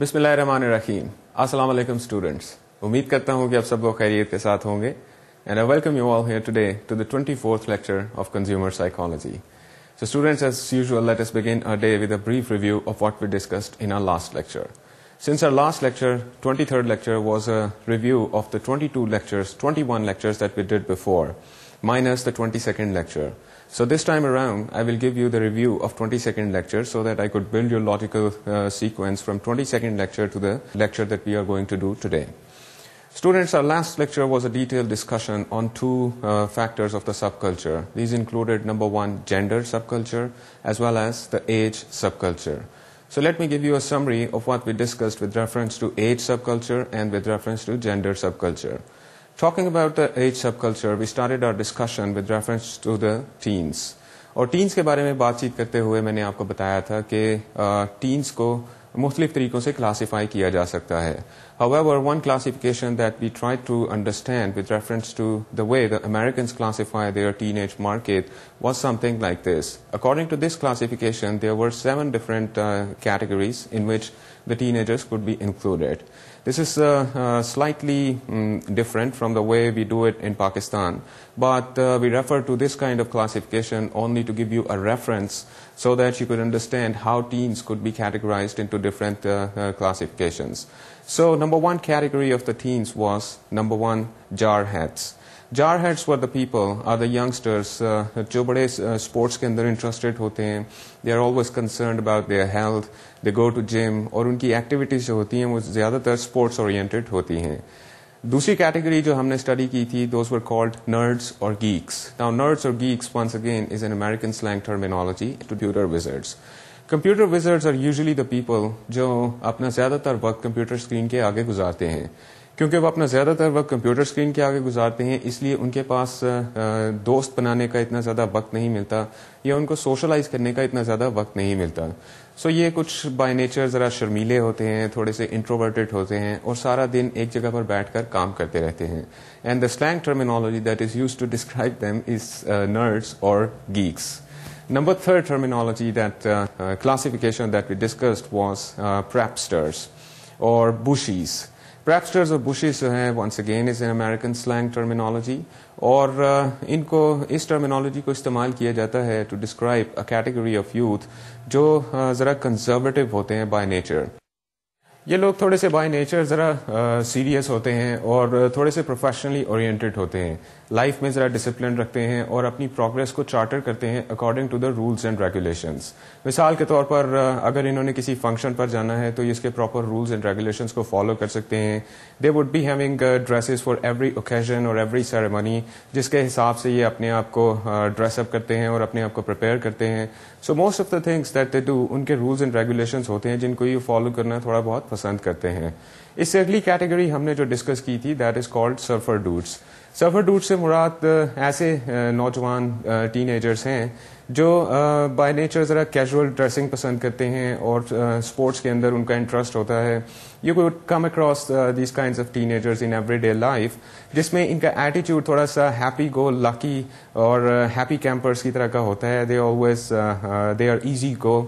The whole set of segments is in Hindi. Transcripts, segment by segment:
बिसमीम अस्सलाम वालेकुम स्टूडेंट्स उम्मीद करता हूँ कि आप सब लोग खैरियत के साथ And I welcome you all here today to the 24th lecture of consumer psychology. So students, as usual, let us begin our day with a brief review of what we discussed in our last lecture. Since our last lecture, 23rd lecture, was a review of the 22 lectures, 21 lectures that we did before, minus the 22nd lecture. So this time around, I will give you the review of 20-second lecture so that I could build your logical uh, sequence from 20-second lecture to the lecture that we are going to do today. Students, our last lecture was a detailed discussion on two uh, factors of the subculture. These included number one, gender subculture, as well as the age subculture. So let me give you a summary of what we discussed with reference to age subculture and with reference to gender subculture. Talking about the age subculture, we started our discussion with reference to the teens. Or teens, के बारे में बातचीत करते हुए मैंने आपको बताया था कि teens को मुख्तलिफ तरीकों से classify किया जा सकता है However, one classification that we tried to understand with reference to the way the Americans classify their teenage market was something like this. According to this classification, there were seven different uh, categories in which the teenagers could be included. This is uh, uh, slightly um, different from the way we do it in Pakistan. But uh, we refer to this kind of classification only to give you a reference so that you could understand how teens could be categorized into different classifications. So number one category of the teens was number one, jar heads. Jarheads were the people are the youngsters जो बड़े स्पोर्ट्स के अंदर इंटरेस्टेड होते हैं they are always concern about their health they go to gym और उनकी एक्टिविटीज जो होती हैं वो ज़्यादातर स्पोर्ट्स ओरिएंटेड होती हैं दूसरी कैटेगरी जो हमने स्टडी की थी दोज वर कॉल्ड नर्ड्स और गीक्स नाउ नर्ड्स और geeks once again is an American slang terminology computer wizards computer wizards are usually the people जो अपना ज़्यादातर वक्त कंप्यूटर स्क्रीन के आगे गुजारते हैं क्योंकि वो अपना ज़्यादातर वक्त कंप्यूटर स्क्रीन के आगे गुजारते हैं इसलिए उनके पास दोस्त बनाने का इतना ज़्यादा वक्त नहीं मिलता या उनको सोशलाइज करने का इतना ज़्यादा वक्त नहीं मिलता सो so ये कुछ बाय नेचर ज़रा शर्मीले होते हैं थोड़े से इंट्रोवर्टेड होते हैं और सारा दिन एक जगह पर बैठ कर काम करते रहते हैं and the slang terminology that is use to describe them is nerds और geeks Number third terminology that uh, uh, classification that we discussed was uh, prepsters or bushies. Prepsters और बुशिस जो हैं once again is an American slang terminology और uh, इनको इस टर्मिनोलॉजी को इस्तेमाल किया जाता है to describe a category of youth जो uh, ज़रा कंजर्वेटिव होते हैं बाय नेचर ये लोग थोड़े से बाय नेचर ज़रा सीरियस uh, होते हैं और थोड़े से प्रोफेशनली ओरिएंटेड होते हैं लाइफ में ज़रा डिसिप्लिन रखते हैं और अपनी प्रोग्रेस को चार्टर करते हैं according to the rules and regulations मिसाल के तौर पर अगर इन्होंने किसी फंक्शन पर जाना है तो इसके प्रॉपर रूल्स एंड रेगुलेशंस को फॉलो कर सकते हैं they would be having dresses for every occasion और एवरी सेरेमनी जिसके हिसाब से ये अपने आप को ड्रेसअप करते हैं और अपने आप को प्रिपेयर करते हैं so most of the things that they do उनके रूल्स एंड रेगुलेशन होते हैं जिनको ये फॉलो करना थोड़ा बहुत पसंद करते हैं इससे अगली कैटेगरी हमने जो डिस्कस की थी that is called surfer dudes surfer dudes से मुराद ऐसे नौजवान टीन हैं जो बाय नेचर ज़रा कैजुअल ड्रेसिंग पसंद करते हैं और स्पोर्ट्स के अंदर उनका इंटरेस्ट होता है you would come across these kind of teenagers in every day life जिसमें इनका एटीट्यूड थोड़ा सा हैप्पी गो लकी और हैप्पी कैंपर्स की तरह का होता है they always they are easy go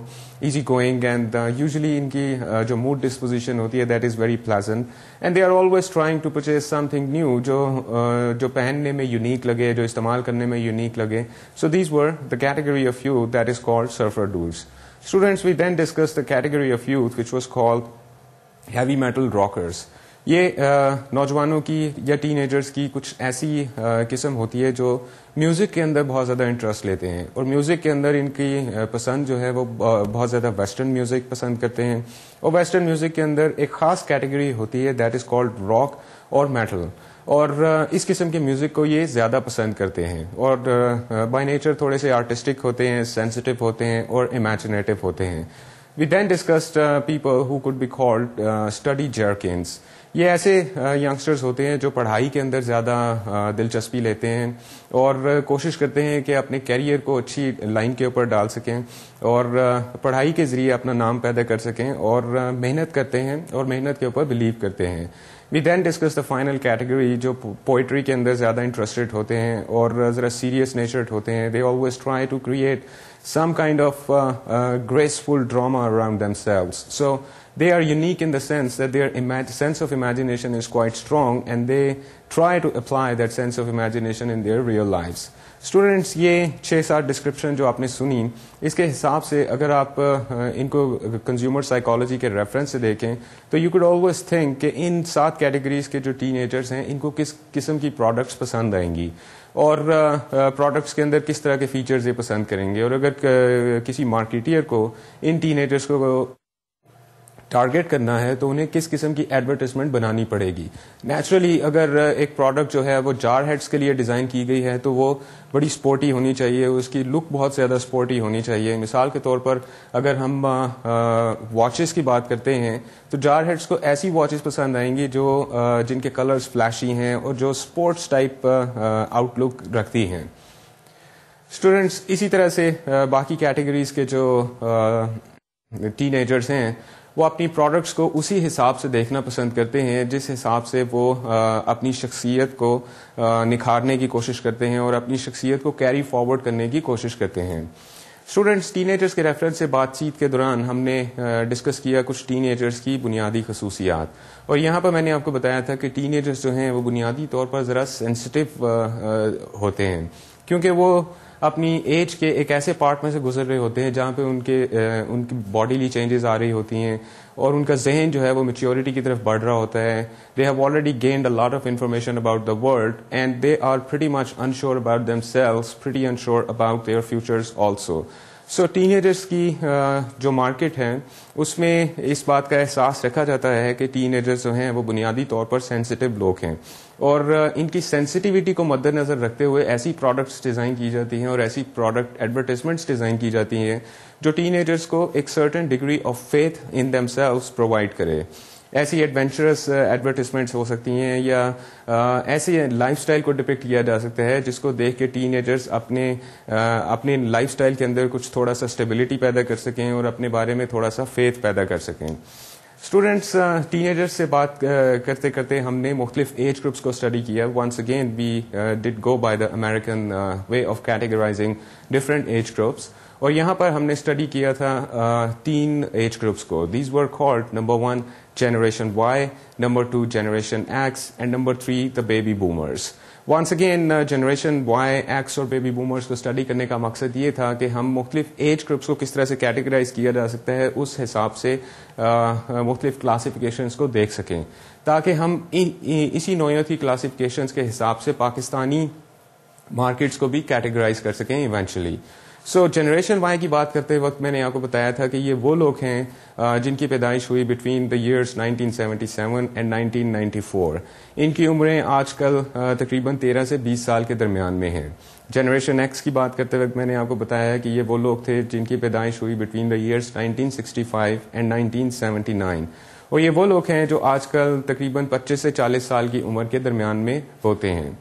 easy going and uh, usually इनकी uh, जो मूड डिस्पोजिशन होती है that is very pleasant and they are always trying to purchase something new जो uh, जो पहनने में यूनिक लगे जो इस्तेमाल करने में यूनिक लगे so these were the category of youth that is called surfer dudes students we then discuss the category of youth which was called heavy metal rockers ये नौजवानों की या टीनेजर्स की कुछ ऐसी किस्म होती है जो म्यूज़िक के अंदर बहुत ज़्यादा इंटरेस्ट लेते हैं और म्यूज़िक के अंदर इनकी पसंद जो है वो बहुत ज़्यादा वेस्टर्न म्यूज़िक पसंद करते हैं और वेस्टर्न म्यूज़िक के अंदर एक ख़ास कैटेगरी होती है दैट इज़ कॉल्ड रॉक और मेटल और इस किस्म के म्यूज़िक को ये ज़्यादा पसंद करते हैं और बाय नेचर थोड़े से आर्टिस्टिक होते हैं सेंसिटिव होते हैं और इमेजिनेटिव होते हैं we then discussed people who could be called study uh, ये ऐसे यंगस्टर्स होते हैं जो पढ़ाई के अंदर ज़्यादा दिलचस्पी लेते हैं और कोशिश करते हैं कि अपने कैरियर को अच्छी लाइन के ऊपर डाल सकें और पढ़ाई के ज़रिए अपना नाम पैदा कर सकें और मेहनत करते हैं और मेहनत के ऊपर बिलीव करते हैं we then discuss the final category जो पोइट्री के अंदर ज़्यादा इंटरेस्टेड होते हैं और ज़रा सीरियस नेचर्ड होते हैं they always try to create some kind of graceful drama around so they are unique in the sense that their sense of imagination is quite strong and they try to apply that sense of imagination in their real lives. Students, ye chesar description jo apne suni, iske hisab se agar aap inko consumer psychology ke reference se dekhen, to you could always think ke in saath categories ke jo teenagers hain, inko kis kisam ki products pasand aengi. और products uh, के अंदर किस तरह के फीचर्स ये पसंद करेंगे और अगर किसी मार्केटियर को इन टीनेजर्स को टारगेट करना है तो उन्हें किस किस्म की एडवर्टिजमेंट बनानी पड़ेगी नेचुरली अगर एक प्रोडक्ट जो है वो जार हेड्स के लिए डिज़ाइन की गई है तो वो बड़ी स्पोर्टी होनी चाहिए उसकी लुक बहुत ज़्यादा स्पोर्टी होनी चाहिए मिसाल के तौर पर अगर हम वॉचेस की बात करते हैं तो जार हेड्स को ऐसी वॉचेस पसंद आएंगी जो आ, जिनके कलर्स फ्लैशी हैं और जो स्पोर्ट्स टाइप आउटलुक रखती हैं स्टूडेंट्स इसी तरह से आ, बाकी कैटेगरीज के जो टीनेजर्स हैं वो अपनी प्रोडक्ट्स को उसी हिसाब से देखना पसंद करते हैं जिस हिसाब से वो अपनी शख्सियत को निखारने की कोशिश करते हैं और अपनी शख्सियत को कैरी फॉरवर्ड करने की कोशिश करते हैं स्टूडेंट्स टीनेजर्स के रेफरेंस से बातचीत के दौरान हमने डिस्कस किया कुछ टीनेजर्स की बुनियादी खसूसियात और यहाँ पर मैंने आपको बताया था कि टीनेजर्स जो हैं वो बुनियादी तौर पर ज़रा सेंसिटिव होते हैं क्योंकि वो अपनी एज के एक ऐसे पार्ट में से गुजर रहे होते हैं जहाँ पे उनके उनकी बॉडीली चेंजेस आ रही होती हैं और उनका जहन जो है वो मेच्योरिटी की तरफ बढ़ रहा होता है they have already gained a lot of information about the world and they are pretty much unsure about themselves pretty unsure about their futures also so teen teenagers की जो मार्केट है उसमें इस बात का एहसास रखा जाता है कि टीनेजर्स जो हैं वो बुनियादी तौर पर सेंसिटिव लोग हैं और इनकी सेंसिटिविटी को मद्देनजर रखते हुए ऐसी प्रोडक्ट्स डिज़ाइन की जाती हैं और ऐसी प्रोडक्ट एडवर्टाइजमेंट्स डिज़ाइन की जाती हैं जो टीन को एक certain degree of faith in themselves provide करे ऐसी एडवेंचरस एडवर्टिजमेंट्स हो सकती हैं या आ, ऐसी लाइफस्टाइल को डिपेक्ट किया जा सकता है जिसको देख के टीन अपने आ, अपने लाइफस्टाइल के अंदर कुछ थोड़ा सा स्टेबिलिटी पैदा कर सकें और अपने बारे में थोड़ा सा फेथ पैदा कर सकें स्टूडेंट्स टीनेजर्स uh, से बात uh, करते करते हमने मुख्तलिफ एज ग्रुप्स को स्टडी किया once again we did go by the American way of categorising different age groups और यहां पर हमने स्टडी किया था तीन एज ग्रुप्स को these were called number one generation Y number two generation X and number three the baby boomers once again generation Y X और बेबी बूमर्स को स्टडी करने का मकसद ये था कि हम मुख्तलिफ एज ग्रुप्स को किस तरह से कैटेगराइज किया जा सकता है उस हिसाब से uh, uh, मुख्तलिफ क्लासीफिकेशन को देख सकें ताकि हम इ, इ, इसी नोयती क्लासीफिकेशन के हिसाब से पाकिस्तानी मार्केट्स को भी कैटेगराइज कर सकें इवेंचुअली सो जनरेशन वाई की बात करते वक्त मैंने आपको बताया था कि ये वो लोग हैं जिनकी पैदाइश हुई बिटवीन द ईयर्स 1977 एंड 1994 इनकी उम्रें आजकल तकरीबन 13 से 20 साल के दरमियान में हैं जनरेशन एक्स की बात करते वक्त मैंने आपको बताया कि ये वो लोग थे जिनकी पैदाइश हुई बिटवीन द ईयर्स 1965 एंड 1979 और ये वो लोग हैं जो आजकल तकरीबन 25 से 40 साल की उम्र के दरमियान में होते हैं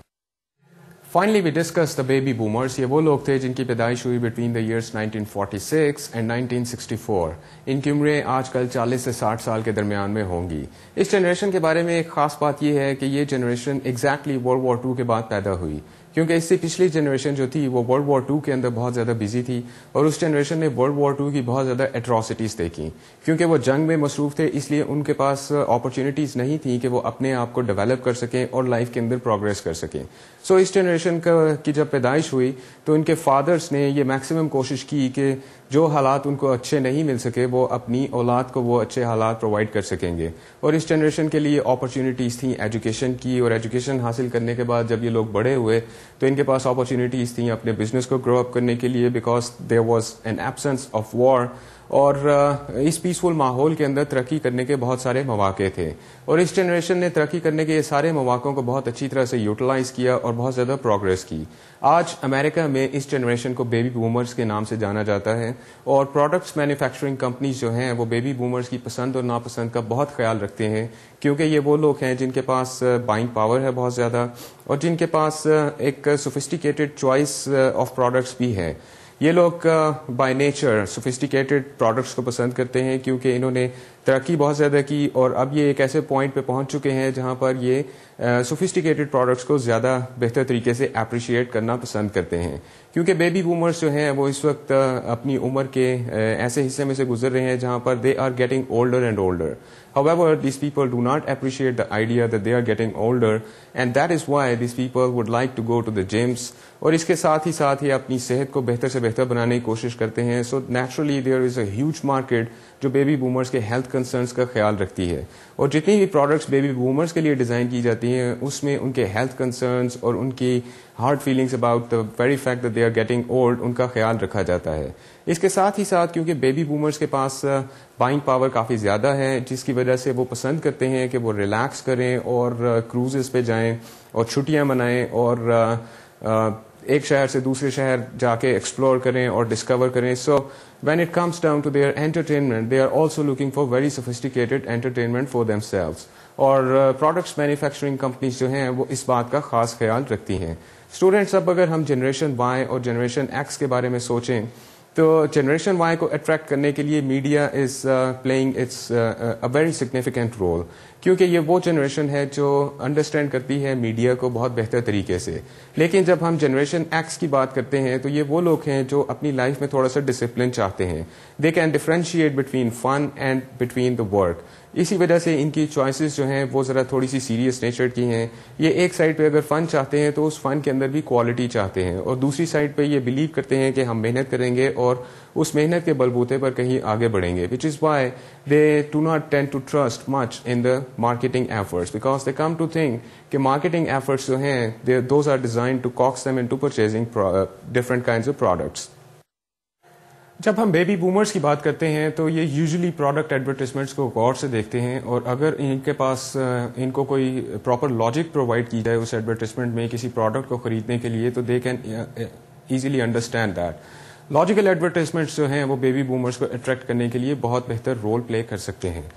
finally we discuss the baby boomers ये वो लोग थे जिनकी पैदाइश हुई बिटवीन द ईयर्स 1946 एंड 1964 इनकी उम्रें आजकल 40 से 60 साल के दरमियान में होंगी इस जनरेशन के बारे में एक खास बात यह है कि ये generation exactly world war two के बाद पैदा हुई क्योंकि इससे पिछली जनरेशन जो थी वो वर्ल्ड वॉर टू के अंदर बहुत ज़्यादा बिजी थी और उस जनरेशन ने वर्ल्ड वॉर टू की बहुत ज़्यादा एट्रॉसिटीज़ देखी क्योंकि वो जंग में मसरूफ थे इसलिए उनके पास अपॉर्चुनिटीज़ नहीं थी कि वो अपने आप को डेवलप कर सकें और लाइफ के अंदर प्रोग्रेस कर सकें सो so, इस जनरेशन की जब पैदाइश हुई तो इनके फादर्स ने ये मैक्सिमम कोशिश की कि जो हालात उनको अच्छे नहीं मिल सके वो अपनी औलाद को वो अच्छे हालात प्रोवाइड कर सकेंगे और इस जनरेशन के लिए अपॉर्चुनिटीज़ थी एजुकेशन की और एजुकेशन हासिल करने के बाद जब ये लोग बड़े हुए तो इनके पास अपॉर्चुनिटीज़ थी अपने बिजनेस को ग्रो अप करने के लिए because there was an absence of war और इस पीसफुल माहौल के अंदर तरक्की करने के बहुत सारे मौाक़े थे और इस जनरेशन ने तरक्की करने के ये सारे मौाक़ों को बहुत अच्छी तरह से यूटिलाइज़ किया और बहुत ज़्यादा प्रोग्रेस की आज अमेरिका में इस जनरेशन को बेबी बूमर्स के नाम से जाना जाता है और प्रोडक्ट्स मैन्युफैक्चरिंग कंपनीज जो हैं वो बेबी बूमर्स की पसंद और नापसंद का बहुत ख्याल रखते हैं क्योंकि ये वो लोग हैं जिनके पास बाइंग पावर है बहुत ज़्यादा और जिनके पास एक सोफिस्टिकेटेड चॉइस ऑफ प्रोडक्ट्स भी है ये लोग बाय नेचर सोफिस्टिकेटेड प्रोडक्ट्स को पसंद करते हैं क्योंकि इन्होंने तरक्की बहुत ज़्यादा की और अब ये एक ऐसे पॉइंट पे पहुंच चुके हैं जहां पर ये सोफिस्टिकेटेड प्रोडक्ट्स को ज़्यादा बेहतर तरीके से अप्रिशिएट करना पसंद करते हैं क्योंकि बेबी बूमर्स जो हैं वो इस वक्त अपनी उम्र के ऐसे हिस्से में से गुजर रहे हैं जहां पर they are getting older and older However, these people do not appreciate the idea that they are getting older, and that is why these people would like to go to the gyms, और इसके साथ ही साथ ये अपनी सेहत को बेहतर से बेहतर बनाने की कोशिश करते हैं so naturally there is a huge market जो बेबी बूमर्स के हेल्थ कंसर्न्स का ख्याल रखती है और जितनी भी प्रोडक्ट्स बेबी बूमर्स के लिए डिज़ाइन की जाती हैं उसमें उनके हेल्थ कंसर्न्स और उनकी hard feelings about the very fact that they are getting old उनका ख्याल रखा जाता है इसके साथ ही साथ क्योंकि बेबी बूमर्स के पास बाइंग uh, पावर काफ़ी ज़्यादा है जिसकी वजह से वो पसंद करते हैं कि वो रिलैक्स करें और क्रूजेस uh, पे जाएं और छुट्टियां मनाएं और uh, एक शहर से दूसरे शहर जाके एक्सप्लोर करें और डिस्कवर करें so when it comes down to their entertainment they are also looking for very sophisticated entertainment for them और प्रोडक्ट्स मैन्युफैक्चरिंग कंपनीज जो हैं वो इस बात का खास ख्याल रखती हैं स्टूडेंट्स अब अगर हम जनरेशन वाई और जनरेशन एक्स के बारे में सोचें तो जनरेशन वाई को अट्रैक्ट करने के लिए media is playing its a very significant role क्योंकि ये वो जनरेशन है जो अंडरस्टैंड करती है मीडिया को बहुत बेहतर तरीके से लेकिन जब हम जनरेशन एक्स की बात करते हैं तो ये वो लोग हैं जो अपनी लाइफ में थोड़ा सा डिसिप्लिन चाहते हैं they can differentiate between fun and between the work इसी वजह से इनकी चॉइसेस जो हैं वो ज़रा थोड़ी सी सीरियस नेचर की हैं ये एक साइड पे अगर फ़न चाहते हैं तो उस फ़न के अंदर भी क्वालिटी चाहते हैं और दूसरी साइड पे ये बिलीव करते हैं कि हम मेहनत करेंगे और उस मेहनत के बलबूते पर कहीं आगे बढ़ेंगे which is why they to not tend to trust much in the marketing efforts because they come to think कि मार्केटिंग एफर्ट्स जो हैं those are design to coax them and to purchasing different kind of products जब हम बेबी बूमर्स की बात करते हैं तो ये यूजुअली प्रोडक्ट एडवर्टिजमेंट्स को गौर से देखते हैं और अगर इनके पास इनको कोई प्रॉपर लॉजिक प्रोवाइड की जाए उस एडवर्टिजमेंट में किसी प्रोडक्ट को खरीदने के लिए तो they can easily understand that logical advertisements जो हैं वो बेबी बूमर्स को अट्रैक्ट करने के लिए बहुत बेहतर रोल प्ले कर सकते हैं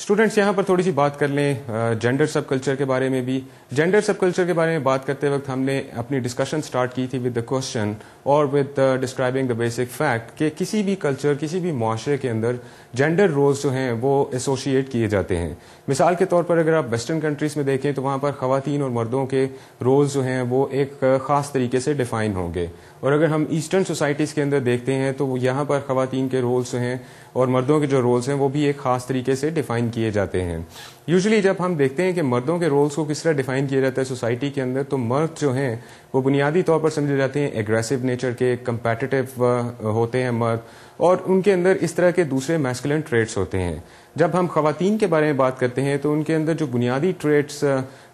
स्टूडेंट्स यहाँ पर थोड़ी सी बात कर लें जेंडर सब कल्चर के बारे में भी जेंडर सब कल्चर के बारे में बात करते वक्त हमने अपनी डिस्कशन स्टार्ट की थी विद द क्वेश्चन और with describing the basic fact कि किसी भी कल्चर किसी भी माशरे के अंदर जेंडर रोल्स जो हैं वो एसोशिएट किए जाते हैं मिसाल के तौर पर अगर आप वेस्टर्न कंट्रीज़ में देखें तो वहां पर ख़वान और मर्दों के रोल्स जो हैं वो एक uh, ख़ास तरीके से डिफ़ाइन होंगे और अगर हम ईस्टर्न सोसाइटीज़ के अंदर देखते हैं तो यहां पर ख़वान के रोल्स जो हैं और मर्दों के जो रोल्स हैं वो भी एक ख़ास तरीके से डिफ़ाइन किए जाते हैं यूजली जब हम देखते हैं कि मर्दों के रोल्स को किस तरह डिफाइन किया जाता है सोसाइटी के अंदर तो मर्द जो हैं वो बुनियादी तौर पर समझे जाते हैं एग्रेसिव नेचर के कंपेटिटिव होते हैं मर्द और उनके अंदर इस तरह के दूसरे मैस्कुलन ट्रेट्स होते हैं जब हम खातन के बारे में बात करते हैं तो उनके अंदर जो बुनियादी ट्रेट्स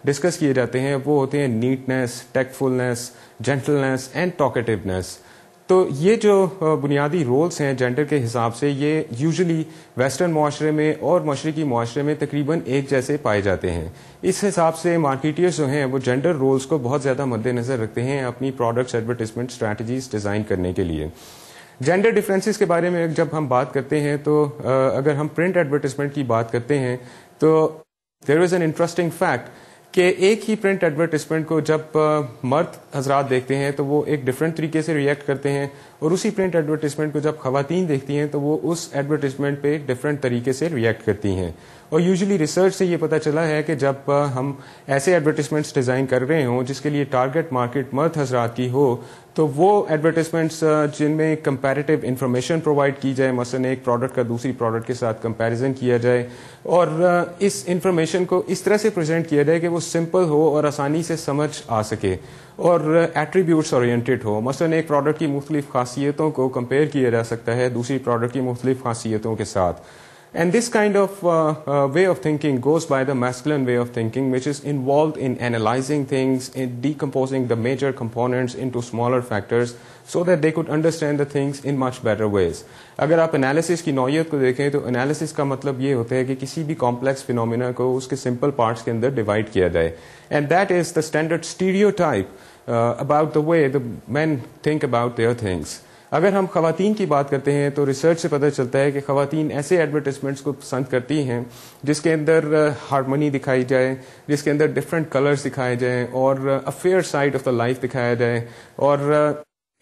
डिस्कस किए जाते हैं वो होते हैं neatness tactfulness gentleness and talkativeness तो ये जो बुनियादी रोल्स हैं जेंडर के हिसाब से ये यूजुअली वेस्टर्न माशरे में और मशरकी माशरे में तकरीबन एक जैसे पाए जाते हैं इस हिसाब से मार्केटियर्स जो हैं वो जेंडर रोल्स को बहुत ज़्यादा मद्देनज़र रखते हैं अपनी प्रोडक्ट्स एडवर्टिजमेंट स्ट्रैटेजीज डिज़ाइन करने के लिए जेंडर डिफरेंसेस के बारे में जब हम बात करते हैं तो अगर हम प्रिंट एडवर्टिजमेंट की बात करते हैं तो there is an interesting fact कि एक ही प्रिंट एडवर्टिजमेंट को जब मर्द हजरात देखते हैं तो वो एक डिफरेंट तरीके से रिएक्ट करते हैं और उसी प्रिंट एडवर्टिसमेंट को जब खातन देखती हैं तो वो उस एडवर्टिसमेंट पे डिफरेंट तरीके से रिएक्ट करती हैं और यूजुअली रिसर्च से ये पता चला है कि जब हम ऐसे एडवर्टिजमेंट्स डिज़ाइन कर रहे हों जिसके लिए टारगेट मार्केट मर्द हजरात की हो तो वो एडवर्टिजमेंट्स जिनमें कंपैरेटिव इन्फॉर्मेशन प्रोवाइड की जाए मसलन एक प्रोडक्ट का दूसरी प्रोडक्ट के साथ कंपैरिजन किया जाए और इस इंफॉर्मेशन को इस तरह से प्रेजेंट किया जाए कि वो सिंपल हो और आसानी से समझ आ सके और एट्रीब्यूट्स ओरिएंटेड हो मसलन एक प्रोडक्ट की मुख्तलिफ खासियतों को कंपेयर किया जा सकता है दूसरी प्रोडक्ट की मुख्तलिफ खासियतों के साथ And this kind of uh, uh, way of thinking goes by the masculine way of thinking, which is involved in analyzing things, in decomposing the major components into smaller factors, so that they could understand the things in much better ways. अगर आप analysis की नौीयत को देखें तो analysis का मतलब ये होता है कि किसी भी complex phenomena को उसके simple parts के अंदर divide किया जाए and that is the standard about the way the men think about their things. अगर हम खातन की बात करते हैं तो रिसर्च से पता चलता है कि खातन ऐसे एडवर्टिजमेंट्स को पसंद करती हैं जिसके अंदर हारमोनी uh, दिखाई जाए जिसके अंदर डिफरेंट कलर्स दिखाए जाएं और affair side of the life दिखाया जाए और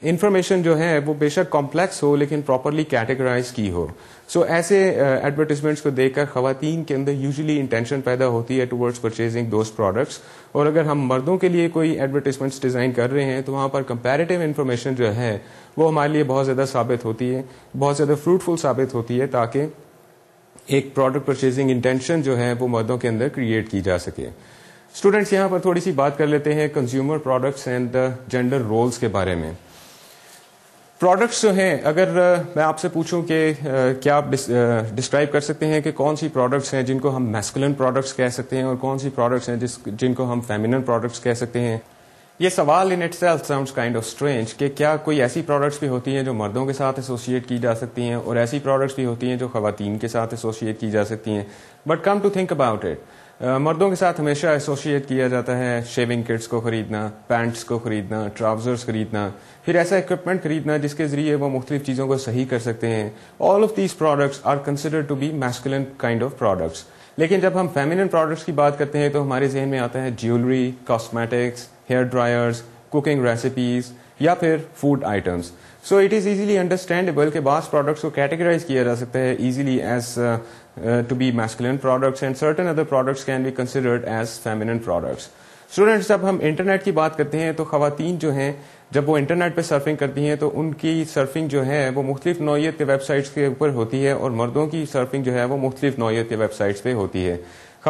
इंफॉर्मेशन uh, जो है वो बेशक कॉम्प्लेक्स हो लेकिन प्रॉपरली कैटेगराइज की हो सो so, ऐसे एडवर्टीजमेंट्स uh, को देखकर खातन के अंदर यूजली इंटेंशन पैदा होती है टूवर्ड्स परचेजिंग दोज प्रोडक्ट्स और अगर हम मर्दों के लिए कोई एडवर्टीजमेंट्स डिज़ाइन कर रहे हैं तो वहां पर कंपेरेटिव इन्फॉर्मेशन जो है वो हमारे लिए बहुत ज़्यादा साबित होती है बहुत ज़्यादा फ्रूटफुल साबित होती है ताकि एक प्रोडक्ट परचेजिंग इंटेंशन जो है वो मर्दों के अंदर क्रिएट की जा सके स्टूडेंट्स यहां पर थोड़ी सी बात कर लेते हैं consumer products and the gender roles के बारे में प्रोडक्ट्स जो हैं अगर मैं आपसे पूछूं कि क्या आप डिस्क्राइब कर सकते हैं कि कौन सी प्रोडक्ट्स हैं जिनको हम मैस्कुलन प्रोडक्ट्स कह सकते हैं और कौन सी प्रोडक्ट्स हैं जिनको हम फेमिनन प्रोडक्ट्स कह सकते हैं ये सवाल in its sound kind of strange कि क्या कोई ऐसी प्रोडक्ट्स भी होती हैं जो मर्दों के साथ एसोसिएट की जा सकती हैं और ऐसी प्रोडक्ट्स भी होती हैं जो खातन के साथ एसोसिएट की जा सकती हैं but come to think about it मर्दों के साथ हमेशा एसोशिएट किया जाता है शेविंग किट्स को ख़रीदना पैंट्स को ख़रीदना ट्राउज़र्स ख़रीदना फिर ऐसा इक्विपमेंट ख़रीदना जिसके ज़रिए वो मुख्तलिफ चीज़ों को सही कर सकते हैं all of these products are consider to be masculine kind of products लेकिन जब हम फेमिनिन प्रोडक्ट्स की बात करते हैं तो हमारे जहन में आता है jewellery cosmetics hair dryers cooking recipes या फिर food items so it is easily understandable के बास प्रोडक्ट्स को कैटेगराइज किया जा सकता है easily as uh, to be masculine products and certain other products can be considered as feminine products. Students जब हम इंटरनेट की बात करते हैं तो खातन जो हैं जब वो इंटरनेट पे सर्फिंग करती हैं तो उनकी सर्फिंग जो है वो मुख्तलिफ नौीयत के वेबसाइट्स के ऊपर होती है और मर्दों की सर्फिंग जो है वो मुख्तलिफ नौीयत के वेबसाइट्स पे होती है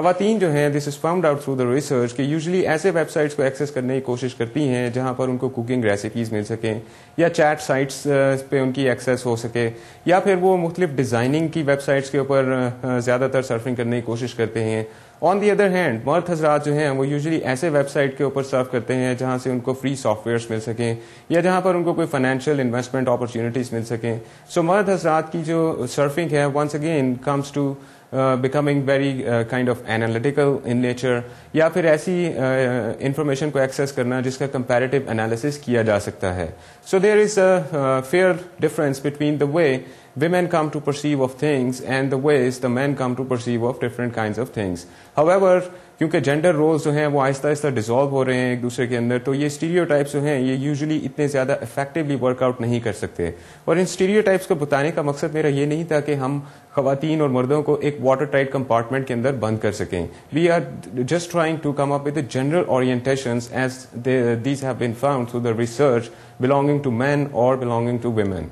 खातन जो हैं this is found out through the research कि यूजली ऐसे वेबसाइट्स को एक्सेस करने की कोशिश करती हैं जहां पर उनको कुकिंग रेसिपीज़ मिल सकें या चैट साइट्स पे उनकी एक्सेस हो सके या फिर वो मुख्तलिफ डिज़ाइनिंग की वेबसाइट्स के ऊपर ज़्यादातर सर्फिंग करने की कोशिश करते हैं ऑन दी अदर हैंड मर्द हजरात जो हैं वो यूजली ऐसे वेबसाइट के ऊपर सर्व करते हैं जहाँ से उनको फ्री सॉफ्टवेयर मिल सकें या जहाँ पर उनको कोई फाइनेंशियल इन्वेस्टमेंट अपॉर्चुनिटीज़ मिल सकें सो so, मर्द हजरात की जो सर्फिंग है once again comes to Uh, becoming very uh, kind of analytical in nature या फिर ऐसी uh, information को access करना जिसका comparative analysis किया जा सकता है So there is a fair difference between the way women come to perceive of things and the ways the men come to perceive of different kinds of things. However, क्योंकि जेंडर रोल्स जो हैं वो आहिस्ता आहिस्ता डिजोल्व हो रहे हैं एक दूसरे के अंदर तो ये स्टीरियो जो हैं ये यूजली इतने ज़्यादा इफेक्टिवली वर्कआउट नहीं कर सकते और इन स्टीरियो को बताने का मकसद मेरा ये नहीं था कि हम खातन और मर्दों को एक वाटर टाइट कंपार्टमेंट के अंदर बंद कर सकें we are just trying to come up with general orientation as these have been found through the research belonging to man और बिलोंगिंग टू वेमेन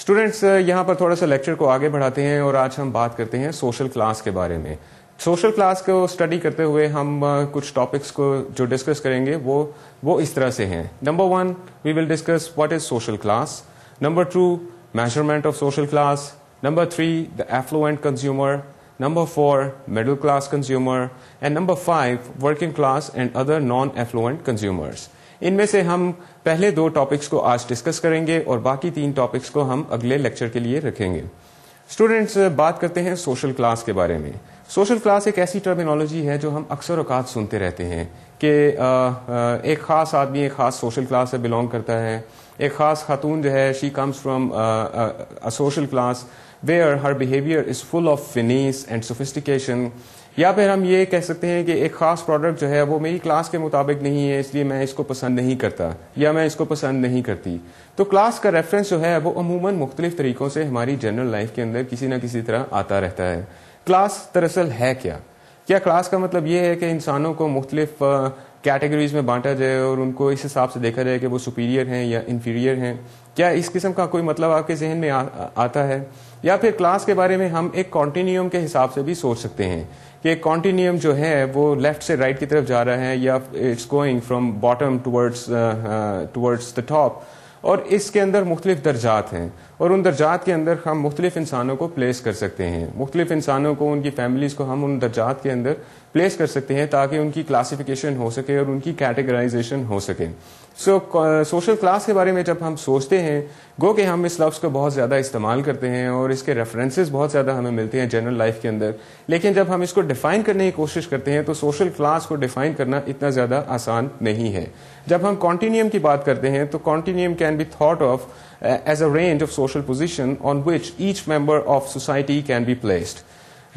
स्टूडेंट्स यहाँ पर थोड़ा सा लेक्चर को आगे बढ़ाते हैं और आज हम बात करते हैं सोशल क्लास के बारे में सोशल क्लास को स्टडी करते हुए हम कुछ टॉपिक्स को जो डिस्कस करेंगे वो वो इस तरह से हैं number one we will discuss what is social class number two measurement of social class number three the affluent consumer number four middle class consumer and number five working class and other non affluent consumers इनमें से हम पहले दो टॉपिक्स को आज डिस्कस करेंगे और बाकी तीन टॉपिक्स को हम अगले लेक्चर के लिए रखेंगे स्टूडेंट्स बात करते हैं सोशल क्लास के बारे में सोशल क्लास एक ऐसी टर्मिनोलॉजी है जो हम अक्सर औकात सुनते रहते हैं कि एक ख़ास आदमी एक ख़ास सोशल क्लास से बिलोंग करता है एक ख़ास खातून जो है she comes from a social class where her behaviour is full of finesse and sophistication या फिर हम ये कह सकते हैं कि एक ख़ास प्रोडक्ट जो है वो मेरी क्लास के मुताबिक नहीं है इसलिए मैं इसको पसंद नहीं करता या मैं इसको पसंद नहीं करती तो क्लास का रेफरेंस जो है वो अमूमन मुख्तलिफ तरीक़ों से हमारी जनरल लाइफ के अंदर किसी ना किसी तरह आता रहता है क्लास दरअसल है क्या क्या क्लास का मतलब यह है कि इंसानों को मुख्तलिफ कैटेगरीज में बांटा जाए और उनको इस हिसाब से देखा जाए कि वो सुपीरियर हैं या इन्फीरियर हैं क्या इस किस्म का कोई मतलब आपके जहन में आ, आता है या फिर क्लास के बारे में हम एक कॉन्टीन्यूम के हिसाब से भी सोच सकते हैं कि एक कॉन्टीन्यूम जो है वो लेफ्ट से राइट की तरफ जा रहा है या it's going from bottom towards towards the top और इसके अंदर मुख्तलिफ दर्जात हैं और उन दर्जात के अंदर हम मुख्तलिफ इंसानों को प्लेस कर सकते हैं मुख्तलिफ इंसानों को उनकी फैमिलीज़ को हम उन दर्जात के अंदर प्लेस कर सकते हैं ताकि उनकी क्लासिफिकेशन हो सके और उनकी कैटेगराइजेशन हो सके सो सोशल क्लास के बारे में जब हम सोचते हैं गो के हम इस लफ्ज़ को बहुत ज़्यादा इस्तेमाल करते हैं और इसके रेफरेंसेस बहुत ज़्यादा हमें मिलते हैं जनरल लाइफ के अंदर लेकिन जब हम इसको डिफ़ाइन करने की कोशिश करते हैं तो सोशल क्लास को डिफ़ाइन करना इतना ज़्यादा आसान नहीं है जब हम कॉन्टीन्यूम की बात करते हैं तो continuum can be thought of as a range of social position on which each member of society can be placed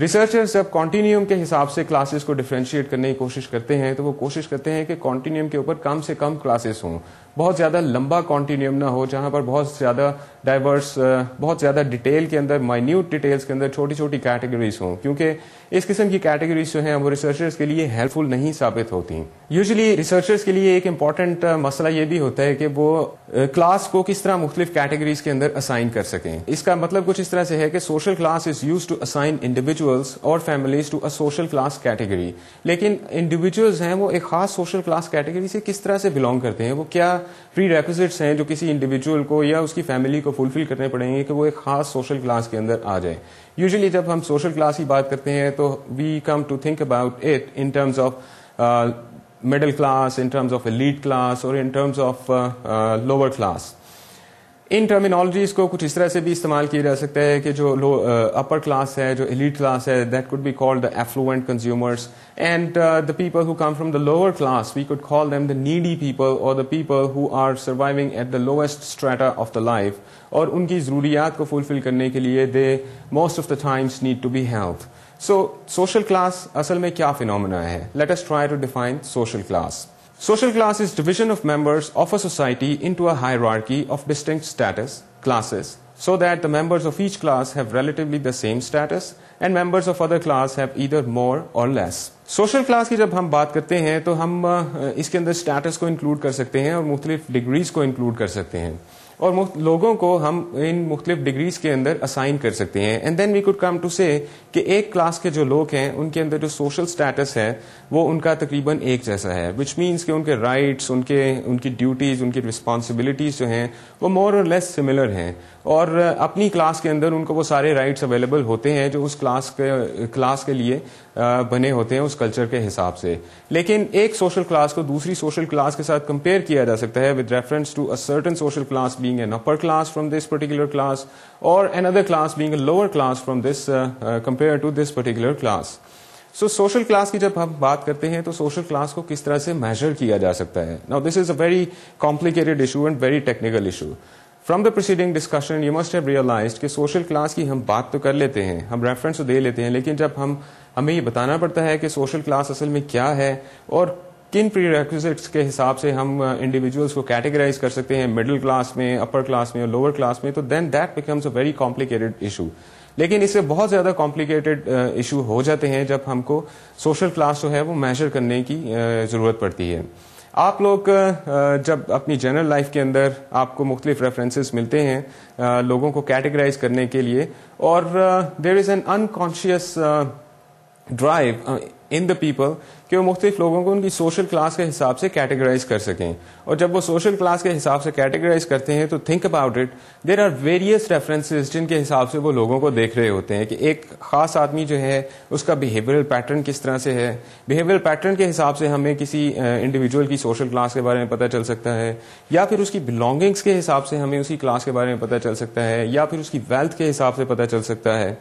researchers जब कॉन्टीन्यूम के हिसाब से क्लासेस को डिफ्रेंशिएट करने की कोशिश करते हैं तो वो कोशिश करते हैं कि कॉन्टीन्यूम के ऊपर कम से कम क्लासेस हों बहुत ज़्यादा लंबा कॉन्टीन्यूम ना हो जहां पर बहुत ज़्यादा डाइवर्स बहुत ज़्यादा डिटेल के अंदर माइन्यूट डिटेल्स के अंदर छोटी छोटी कैटेगरीज हों क्योंकि इस किस्म की कैटेगरीज जो है वो रिसर्चर्स के लिए हेल्पफुल नहीं साबित होती यूजली रिसर्चर्स के लिए एक इम्पॉर्टेंट मसला ये भी होता है कि वो क्लास को किस तरह मुख्तलिफ कैटेगरीज के अंदर असाइन कर सकें इसका मतलब कुछ इस तरह से है कि social class is use to assign individuals और families to a social class category लेकिन इंडिविजुअल्स हैं वो एक खास सोशल क्लास कैटेगरी से किस तरह से बिलोंग करते हैं वो क्या प्री रेक्विजिट्स हैं जो किसी इंडिविजुअल को या उसकी फैमिली को फुलफिल करने पड़ेंगे कि वो एक खास सोशल क्लास के अंदर आ जाए यूजुअली जब हम सोशल क्लास की बात करते हैं तो we come to think about it in terms of middle class in terms of lead class और in terms of lower class in terminologies को कुछ इस तरह से भी इस्तेमाल किया जा सकता है कि जो लो अपर क्लास है जो एलिट क्लास है that could be called the affluent consumers and the people who come from the lower class we could call them the needy people और the people who are surviving at the lowest strata of the life और उनकी ज़रूरियात को फुलफिल करने के लिए they most of the times need to be help so social class असल में क्या फिनोमिना है let us try to define social class Social class is division of members of a society into a hierarchy of distinct status, classes, so that the members of each class have relatively the same status and members of other class have either more or less. Social class, की जब हम बात करते हैं तो हम इसके अंदर status को include कर सकते हैं और मुख्तलिफ डिग्रीज को include कर सकते हैं और लोगों को हम इन मुख्तलिफ डिग्रीज के अंदर असाइन कर सकते हैं and then we could come to say कि एक क्लास के जो लोग हैं उनके अंदर जो सोशल स्टेटस है वो उनका तकरीबन एक जैसा है विच मीन्स कि उनके राइट्स उनके उनकी ड्यूटीज उनकी रिस्पॉन्सिबिलिटीज जो हैं वो मोर और लेस सिमिलर हैं और uh, अपनी क्लास के अंदर उनको वो सारे राइट्स अवेलेबल होते हैं जो उस क्लास के क्लास के लिए uh, बने होते हैं उस कल्चर के हिसाब से लेकिन एक सोशल क्लास को दूसरी सोशल क्लास के साथ कंपेयर किया जा सकता है with reference to a certain social class be being an upper class from this particular class or another class being a lower class from this uh, uh, compared to this particular class. So social class की जब हम बात करते हैं तो सोशल क्लास को किस तरह से मेजर किया जा सकता है now this is a very complicated issue and very technical issue from the proceeding discussion you must have realise कि सोशल क्लास की हम बात तो कर लेते हैं हम रेफरेंस तो दे लेते हैं लेकिन जब हम हमें ये बताना पड़ता है कि सोशल क्लास असल में क्या है और किन प्रीरेक्विजिट्स के हिसाब से हम इंडिविजुअल्स uh, को कैटेगराइज कर सकते हैं मिडिल क्लास में अपर क्लास में और लोअर क्लास में तो then that becomes a very complicated issue लेकिन इससे बहुत ज्यादा कॉम्प्लिकेटेड इशू हो जाते हैं जब हमको सोशल क्लास जो है वो मेजर करने की uh, जरूरत पड़ती है आप लोग uh, जब अपनी जनरल लाइफ के अंदर आपको मुख्तलिफ रेफरेंसेस मिलते हैं लोगों को कैटेगराइज करने के लिए और there is an unconscious drive in the people कि वो मुख्तलिफ लोगों को उनकी सोशल क्लास के हिसाब से कैटेगराइज कर सकें और जब वो सोशल क्लास के हिसाब से कैटेगराइज करते हैं तो think about it there are various references जिनके हिसाब से वो लोगों को देख रहे होते हैं कि एक खास आदमी जो है उसका बिहेवियरल पैटर्न किस तरह से है बिहेवियरल पैटर्न के हिसाब से हमें किसी इंडिविजुअल की सोशल क्लास के बारे में पता चल सकता है या फिर उसकी बिलोंगिंग्स के हिसाब से हमें उसी क्लास के बारे में पता चल सकता है या फिर उसकी वेल्थ के हिसाब से पता चल सकता है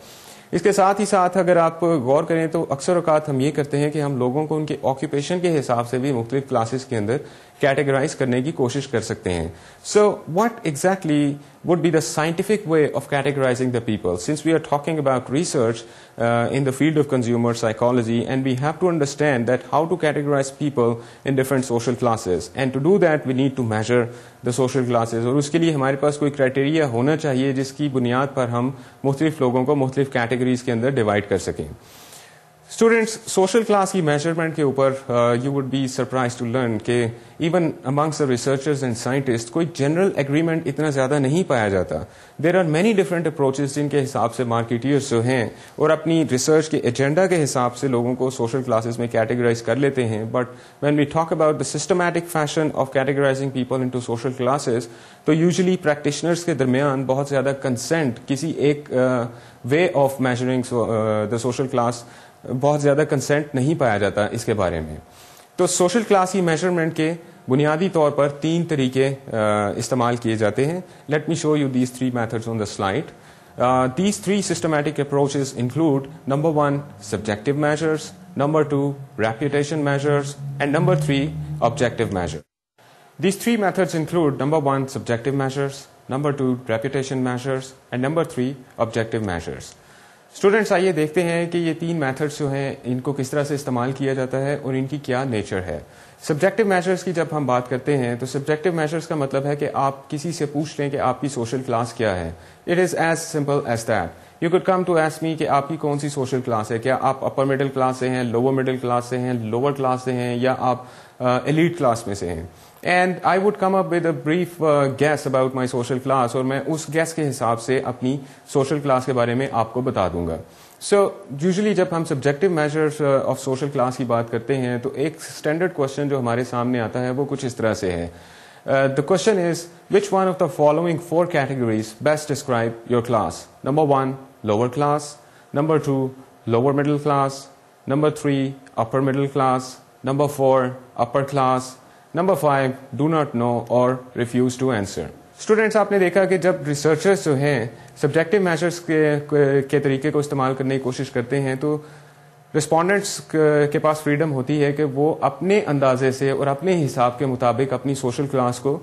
इसके साथ ही साथ अगर आप गौर करें तो अक्सर अवकात हम ये करते हैं कि हम लोगों को उनके ऑक्यूपेशन के हिसाब से भी मुख्तलिफ क्लासेस के अंदर कैटेगराइज करने की कोशिश कर सकते हैं so what exactly would be the scientific way of categorizing the people. Since we are talking about research uh, in the field of consumer psychology, and we have to understand that how to categorize people in different social classes. And to do that, we need to measure the social classes. Or उसके लिए हमारे पास कोई क्राइटेरिया होना चाहिए जिसकी बुनियाद पर हम मुख्तलिफ लोगों को के अंदर कर सकें स्टूडेंट्स सोशल क्लास की मेजरमेंट के ऊपर you would be surprise to learn के even amongst the researchers and scientist कोई जनरल एग्रीमेंट इतना ज्यादा नहीं पाया जाता there are many different approaches जिनके हिसाब से मार्केटियर्स जो हैं और अपनी रिसर्च के एजेंडा के हिसाब से लोगों को सोशल क्लासेस में कैटेगराइज कर लेते हैं but when we talk about the systematic fashion of categorising people into social classes तो यूजली प्रैक्टिशनर्स के दरमियान बहुत ज्यादा कंसेंट किसी एक way of measuring the social class बहुत ज़्यादा कंसेंट नहीं पाया जाता इसके बारे में तो सोशल क्लास ही मेजरमेंट के बुनियादी तौर पर तीन तरीके इस्तेमाल किए जाते हैं let me show you these three methods on the slide these three systematic approaches include number one subjective measures number two, reputation measures, and number three, objective measures. These three methods include number one, subjective measures, number two, reputation measures, and number three, objective measures. Students आइए देखते हैं कि ये तीन मेथड्स जो हैं इनको किस तरह से इस्तेमाल किया जाता है और इनकी क्या नेचर है सब्जेक्टिव मेजर्स की जब हम बात करते हैं तो सब्जेक्टिव मेजर्स का मतलब है कि आप किसी से पूछ रहे हैं कि आपकी सोशल क्लास क्या है it is as simple as that you could come to ask me कि आपकी कौन सी सोशल क्लास है क्या आप अपर मिडिल क्लास से हैं लोअर मिडिल क्लास से हैं लोअर क्लास से हैं या आप एलिट uh, क्लास में से हैं and I would come up with a brief guess about my social class और मैं उस गैस के हिसाब से अपनी सोशल क्लास के बारे में आपको बता दूंगा सो so, यूजली जब हम subjective measures of social class की बात करते हैं तो एक स्टैंडर्ड क्वेश्चन जो हमारे सामने आता है वो कुछ इस तरह से है the question is which one of the following four categories best describe your class number one lower class number two lower middle class number three upper middle class number four upper class number five do not know और रिफ्यूज टू आंसर स्टूडेंट्स आपने देखा कि जब रिसर्चर्स जो हैं सब्जेक्टिव मेजर्स के के तरीके को इस्तेमाल करने की कोशिश करते हैं तो रिस्पोंडेंट्स के पास फ्रीडम होती है कि वो अपने अंदाजे से और अपने हिसाब के मुताबिक अपनी सोशल क्लास को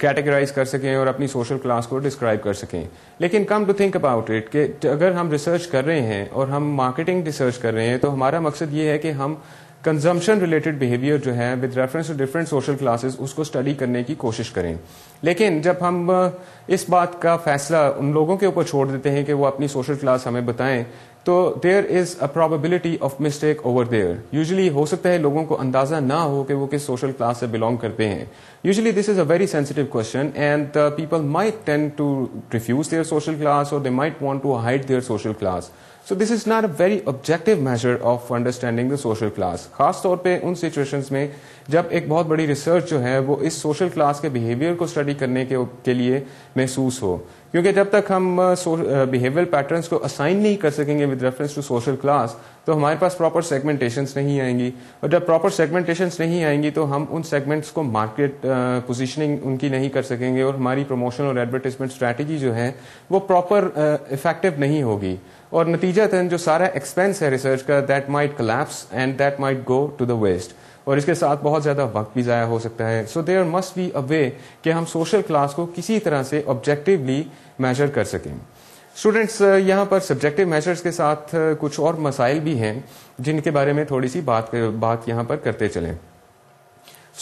कैटेगराइज कर सकें और अपनी सोशल क्लास को डिस्क्राइब कर सकें लेकिन come to think about it कि अगर हम रिसर्च कर रहे हैं और हम मार्केटिंग रिसर्च कर रहे हैं तो हमारा मकसद ये है कि हम कंजम्पशन रिलेटेड बिहेवियर जो है with reference to different social classes उसको स्टडी करने की कोशिश करें लेकिन जब हम uh, इस बात का फैसला उन लोगों के ऊपर छोड़ देते हैं कि वो अपनी सोशल क्लास हमें बताएं तो there is a probability of mistake over there usually हो सकता है लोगों को अंदाजा ना हो कि वो किस सोशल क्लास से बिलोंग करते हैं usually this is a very sensitive question and people might tend to refuse their social class और they might want to hide their social class So this is not a very objective measure of understanding the social class. خاص طور پہ ان situations میں جب ایک بہت research جو ہے وہ اس social class behavior کو study کرنے کے لیے محسوس ہو. کیونکہ جب تک ہم patterns کو assign the کر سکیں with reference to social class تو ہمارے پاس proper segmentations نہیں آئیں گی. اور جب proper segmentations نہیں آئیں گی تو ہم ان segments market uh, positioning ان کی نہیں کر سکیں گے promotion اور advertisement strategies جو ہے وہ proper uh, effective نہیں ہوگی. और नतीजा तन जो सारा एक्सपेंस है रिसर्च का that might collapse and that might go to the waste और इसके साथ बहुत ज़्यादा वक्त भी ज़ाया हो सकता है so there must be a way कि हम सोशल क्लास को किसी तरह से ऑब्जेक्टिवली मेजर कर सकें स्टूडेंट्स uh, यहाँ पर सब्जेक्टिव मेजर्स के साथ uh, कुछ और मसाइल भी हैं जिनके बारे में थोड़ी सी बात uh, बात यहाँ पर करते चलें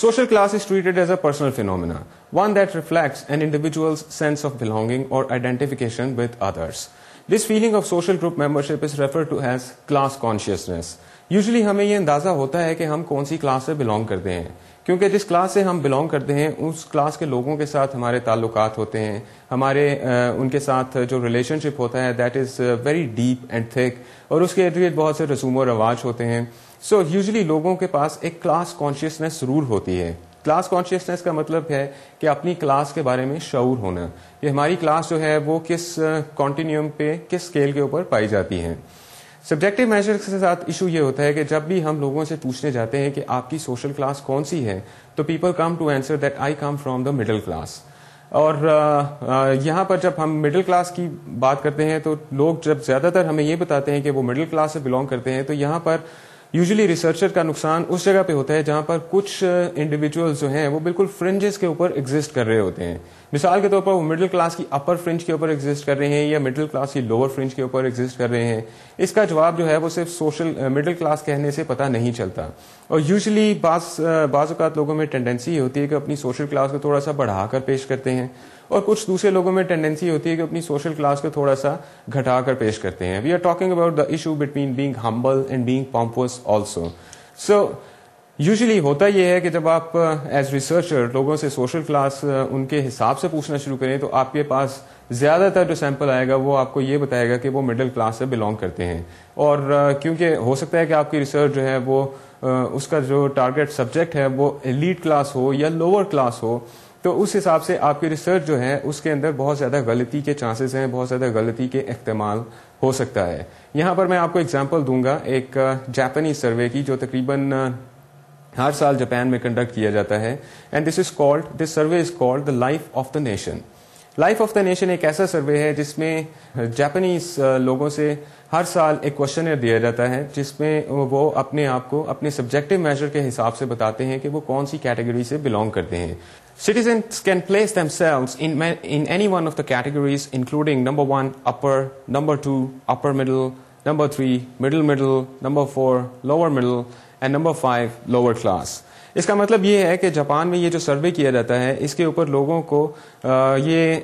social class is treated as a personal phenomena one that reflect an individual sense of belonging और identification with others this feeling of social group membership is refer to as class consciousness usually हमें यह अंदाजा होता है कि हम कौन सी क्लास से बिलोंग करते हैं क्योंकि जिस क्लास से हम बिलोंग करते हैं उस क्लास के लोगों के साथ हमारे ताल्लुक होते हैं हमारे उनके साथ जो रिलेशनशिप होता है that is very deep and thick और उसके इर्द बहुत से रसूम व रवाज होते हैं सो so, यूजली लोगों के पास एक क्लास कॉन्शियसनेस जरूर होती है क्लास कॉन्शियसनेस का मतलब है कि अपनी क्लास के बारे में शऊर होना कि हमारी क्लास जो है वो किस कॉन्टिन्यूम पे किस स्केल के ऊपर पाई जाती है सब्जेक्टिव मेजर के साथ इशू ये होता है कि जब भी हम लोगों से पूछने जाते हैं कि आपकी सोशल क्लास कौन सी है तो people come to answer that I come from the middle class और यहाँ पर जब हम मिडिल क्लास की बात करते हैं तो लोग जब ज़्यादातर हमें ये बताते हैं कि वो मिडिल क्लास से बिलोंग करते हैं तो यहाँ पर यूजुअली रिसर्चर का नुकसान उस जगह पे होता है जहां पर कुछ इंडिविजुअल्स जो हैं वो बिल्कुल फ्रिंजेस के ऊपर एग्जिस्ट कर रहे होते हैं मिसाल के तौर पर वो मिडिल क्लास की अपर फ्रिंज के ऊपर एग्जिस्ट कर रहे हैं या मिडिल क्लास की लोअर फ्रिंज के ऊपर एग्जिस्ट कर रहे हैं इसका जवाब जो है वो सिर्फ सोशल मिडिल क्लास कहने से पता नहीं चलता और यूजली बाज बाज़ात लोगों में टेंडेंसी होती है कि अपनी सोशल क्लास को थोड़ा सा बढ़ाकर पेश करते हैं और कुछ दूसरे लोगों में टेंडेंसी होती है कि अपनी सोशल क्लास को थोड़ा सा घटा कर पेश करते हैं we are talking about the issue between being humble and being pompous also so usually होता यह है कि जब आप एज uh, रिसर्चर लोगों से सोशल क्लास uh, उनके हिसाब से पूछना शुरू करें तो आपके पास ज़्यादातर जो सैंपल आएगा वो आपको ये बताएगा कि वो मिडिल क्लास से बिलोंग करते हैं और uh, क्योंकि हो सकता है कि आपकी रिसर्च जो है वो उसका जो टारगेट सब्जेक्ट है वो एलीट क्लास हो या लोअर क्लास हो तो उस हिसाब से आपकी रिसर्च जो है उसके अंदर बहुत ज़्यादा गलती के चांसेस हैं बहुत ज़्यादा गलती के इस्तेमाल हो सकता है यहां पर मैं आपको एग्जाम्पल दूंगा एक जापानी uh, सर्वे की जो तकरीबन uh, हर साल जापान में कंडक्ट किया जाता है and this is called this survey is called the life of the nation life of the nation एक ऐसा सर्वे है जिसमें जापानीज uh, लोगों से हर साल एक क्वेश्चन दिया जाता है जिसमें वो अपने आप को अपने सब्जेक्टिव मेजर के हिसाब से बताते हैं कि वो कौन सी कैटेगरी से बिलोंग करते हैं Citizens can place themselves in, in any one of the categories, including number one, upper, number two, upper middle, number three, middle middle, number four, lower middle, and number five lower class इसका मतलब ये है कि जापान में ये जो सर्वे किया जाता है इसके ऊपर लोगों को ये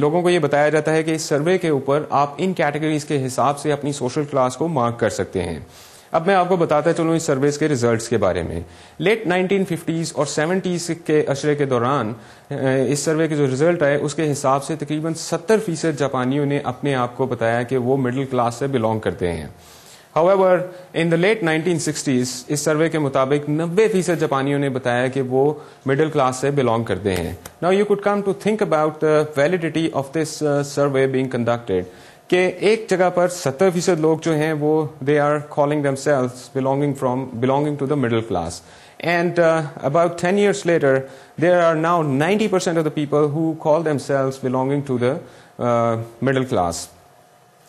लोगों को ये बताया जाता है कि इस सर्वे के ऊपर आप इन कैटेगरीज के हिसाब से अपनी सोशल क्लास को मार्क कर सकते हैं अब मैं आपको बताता चलूँ इस सर्वेस के रिजल्ट्स के बारे में लेट 1950s और 70s के अशरे के दौरान इस सर्वे के जो रिजल्ट आए उसके हिसाब से तकरीबन 70 फीसद जापानियों ने अपने आप को बताया कि वो मिडिल क्लास से बिलोंग करते हैं however in the late 1960s इस सर्वे के मुताबिक 90 फीसद जापानियों ने बताया कि वो मिडिल क्लास से बिलोंग करते हैं now you could come to think about the validity of this survey being conducted कि एक जगह पर सत्तर फीसद लोग जो हैं वो they are calling themselves belonging from belonging to the middle class And uh, about 10 years later, there are now 90% of the people who call themselves belonging to the uh, middle class.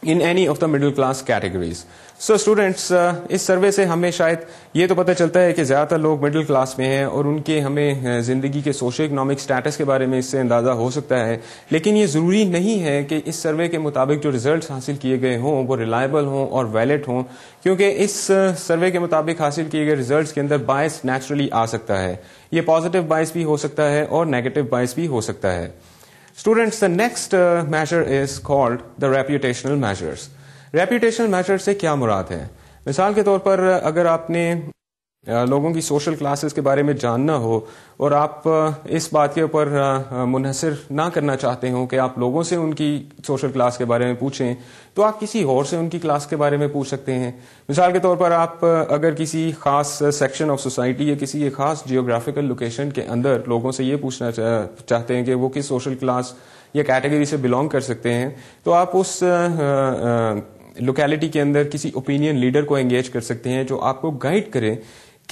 In any of the middle class categories so students इस सर्वे से हमें शायद ये तो पता चलता है कि ज़्यादातर लोग मिडिल क्लास में हैं और उनके हमें uh, ज़िंदगी के सोशो इकोनॉमिक स्टेटस के बारे में इससे अंदाज़ा हो सकता है लेकिन ये ज़रूरी नहीं है कि इस सर्वे के मुताबिक जो रिजल्ट हासिल किए गए हों वो रिलायबल हों और वैलिड हों क्योंकि इस सर्वे uh, के मुताबिक हासिल किए गए रिजल्ट के अंदर बायस नेचुरली आ सकता है ये पॉजिटिव बायस भी हो सकता है और नेगेटिव बायस भी हो सकता है Students, the next uh, measure is called the reputational measures. Reputational measures से क्या मुराद है मिसाल के तौर पर लोगों की सोशल क्लासेस के बारे में जानना हो और आप इस बात के ऊपर मुनहसर ना करना चाहते हो कि आप लोगों से उनकी सोशल क्लास के बारे में पूछें तो आप किसी और से उनकी क्लास के बारे में पूछ सकते हैं मिसाल के तौर पर आप अगर किसी खास सेक्शन ऑफ सोसाइटी या किसी एक खास जियोग्राफिकल लोकेशन के अंदर लोगों से ये पूछना चाहते हैं कि वो किस सोशल क्लास या कैटेगरी से बिलोंग कर सकते हैं तो आप उस आ, आ, लोकेलिटी के अंदर किसी ओपिनियन लीडर को एंगेज कर सकते हैं जो आपको गाइड करे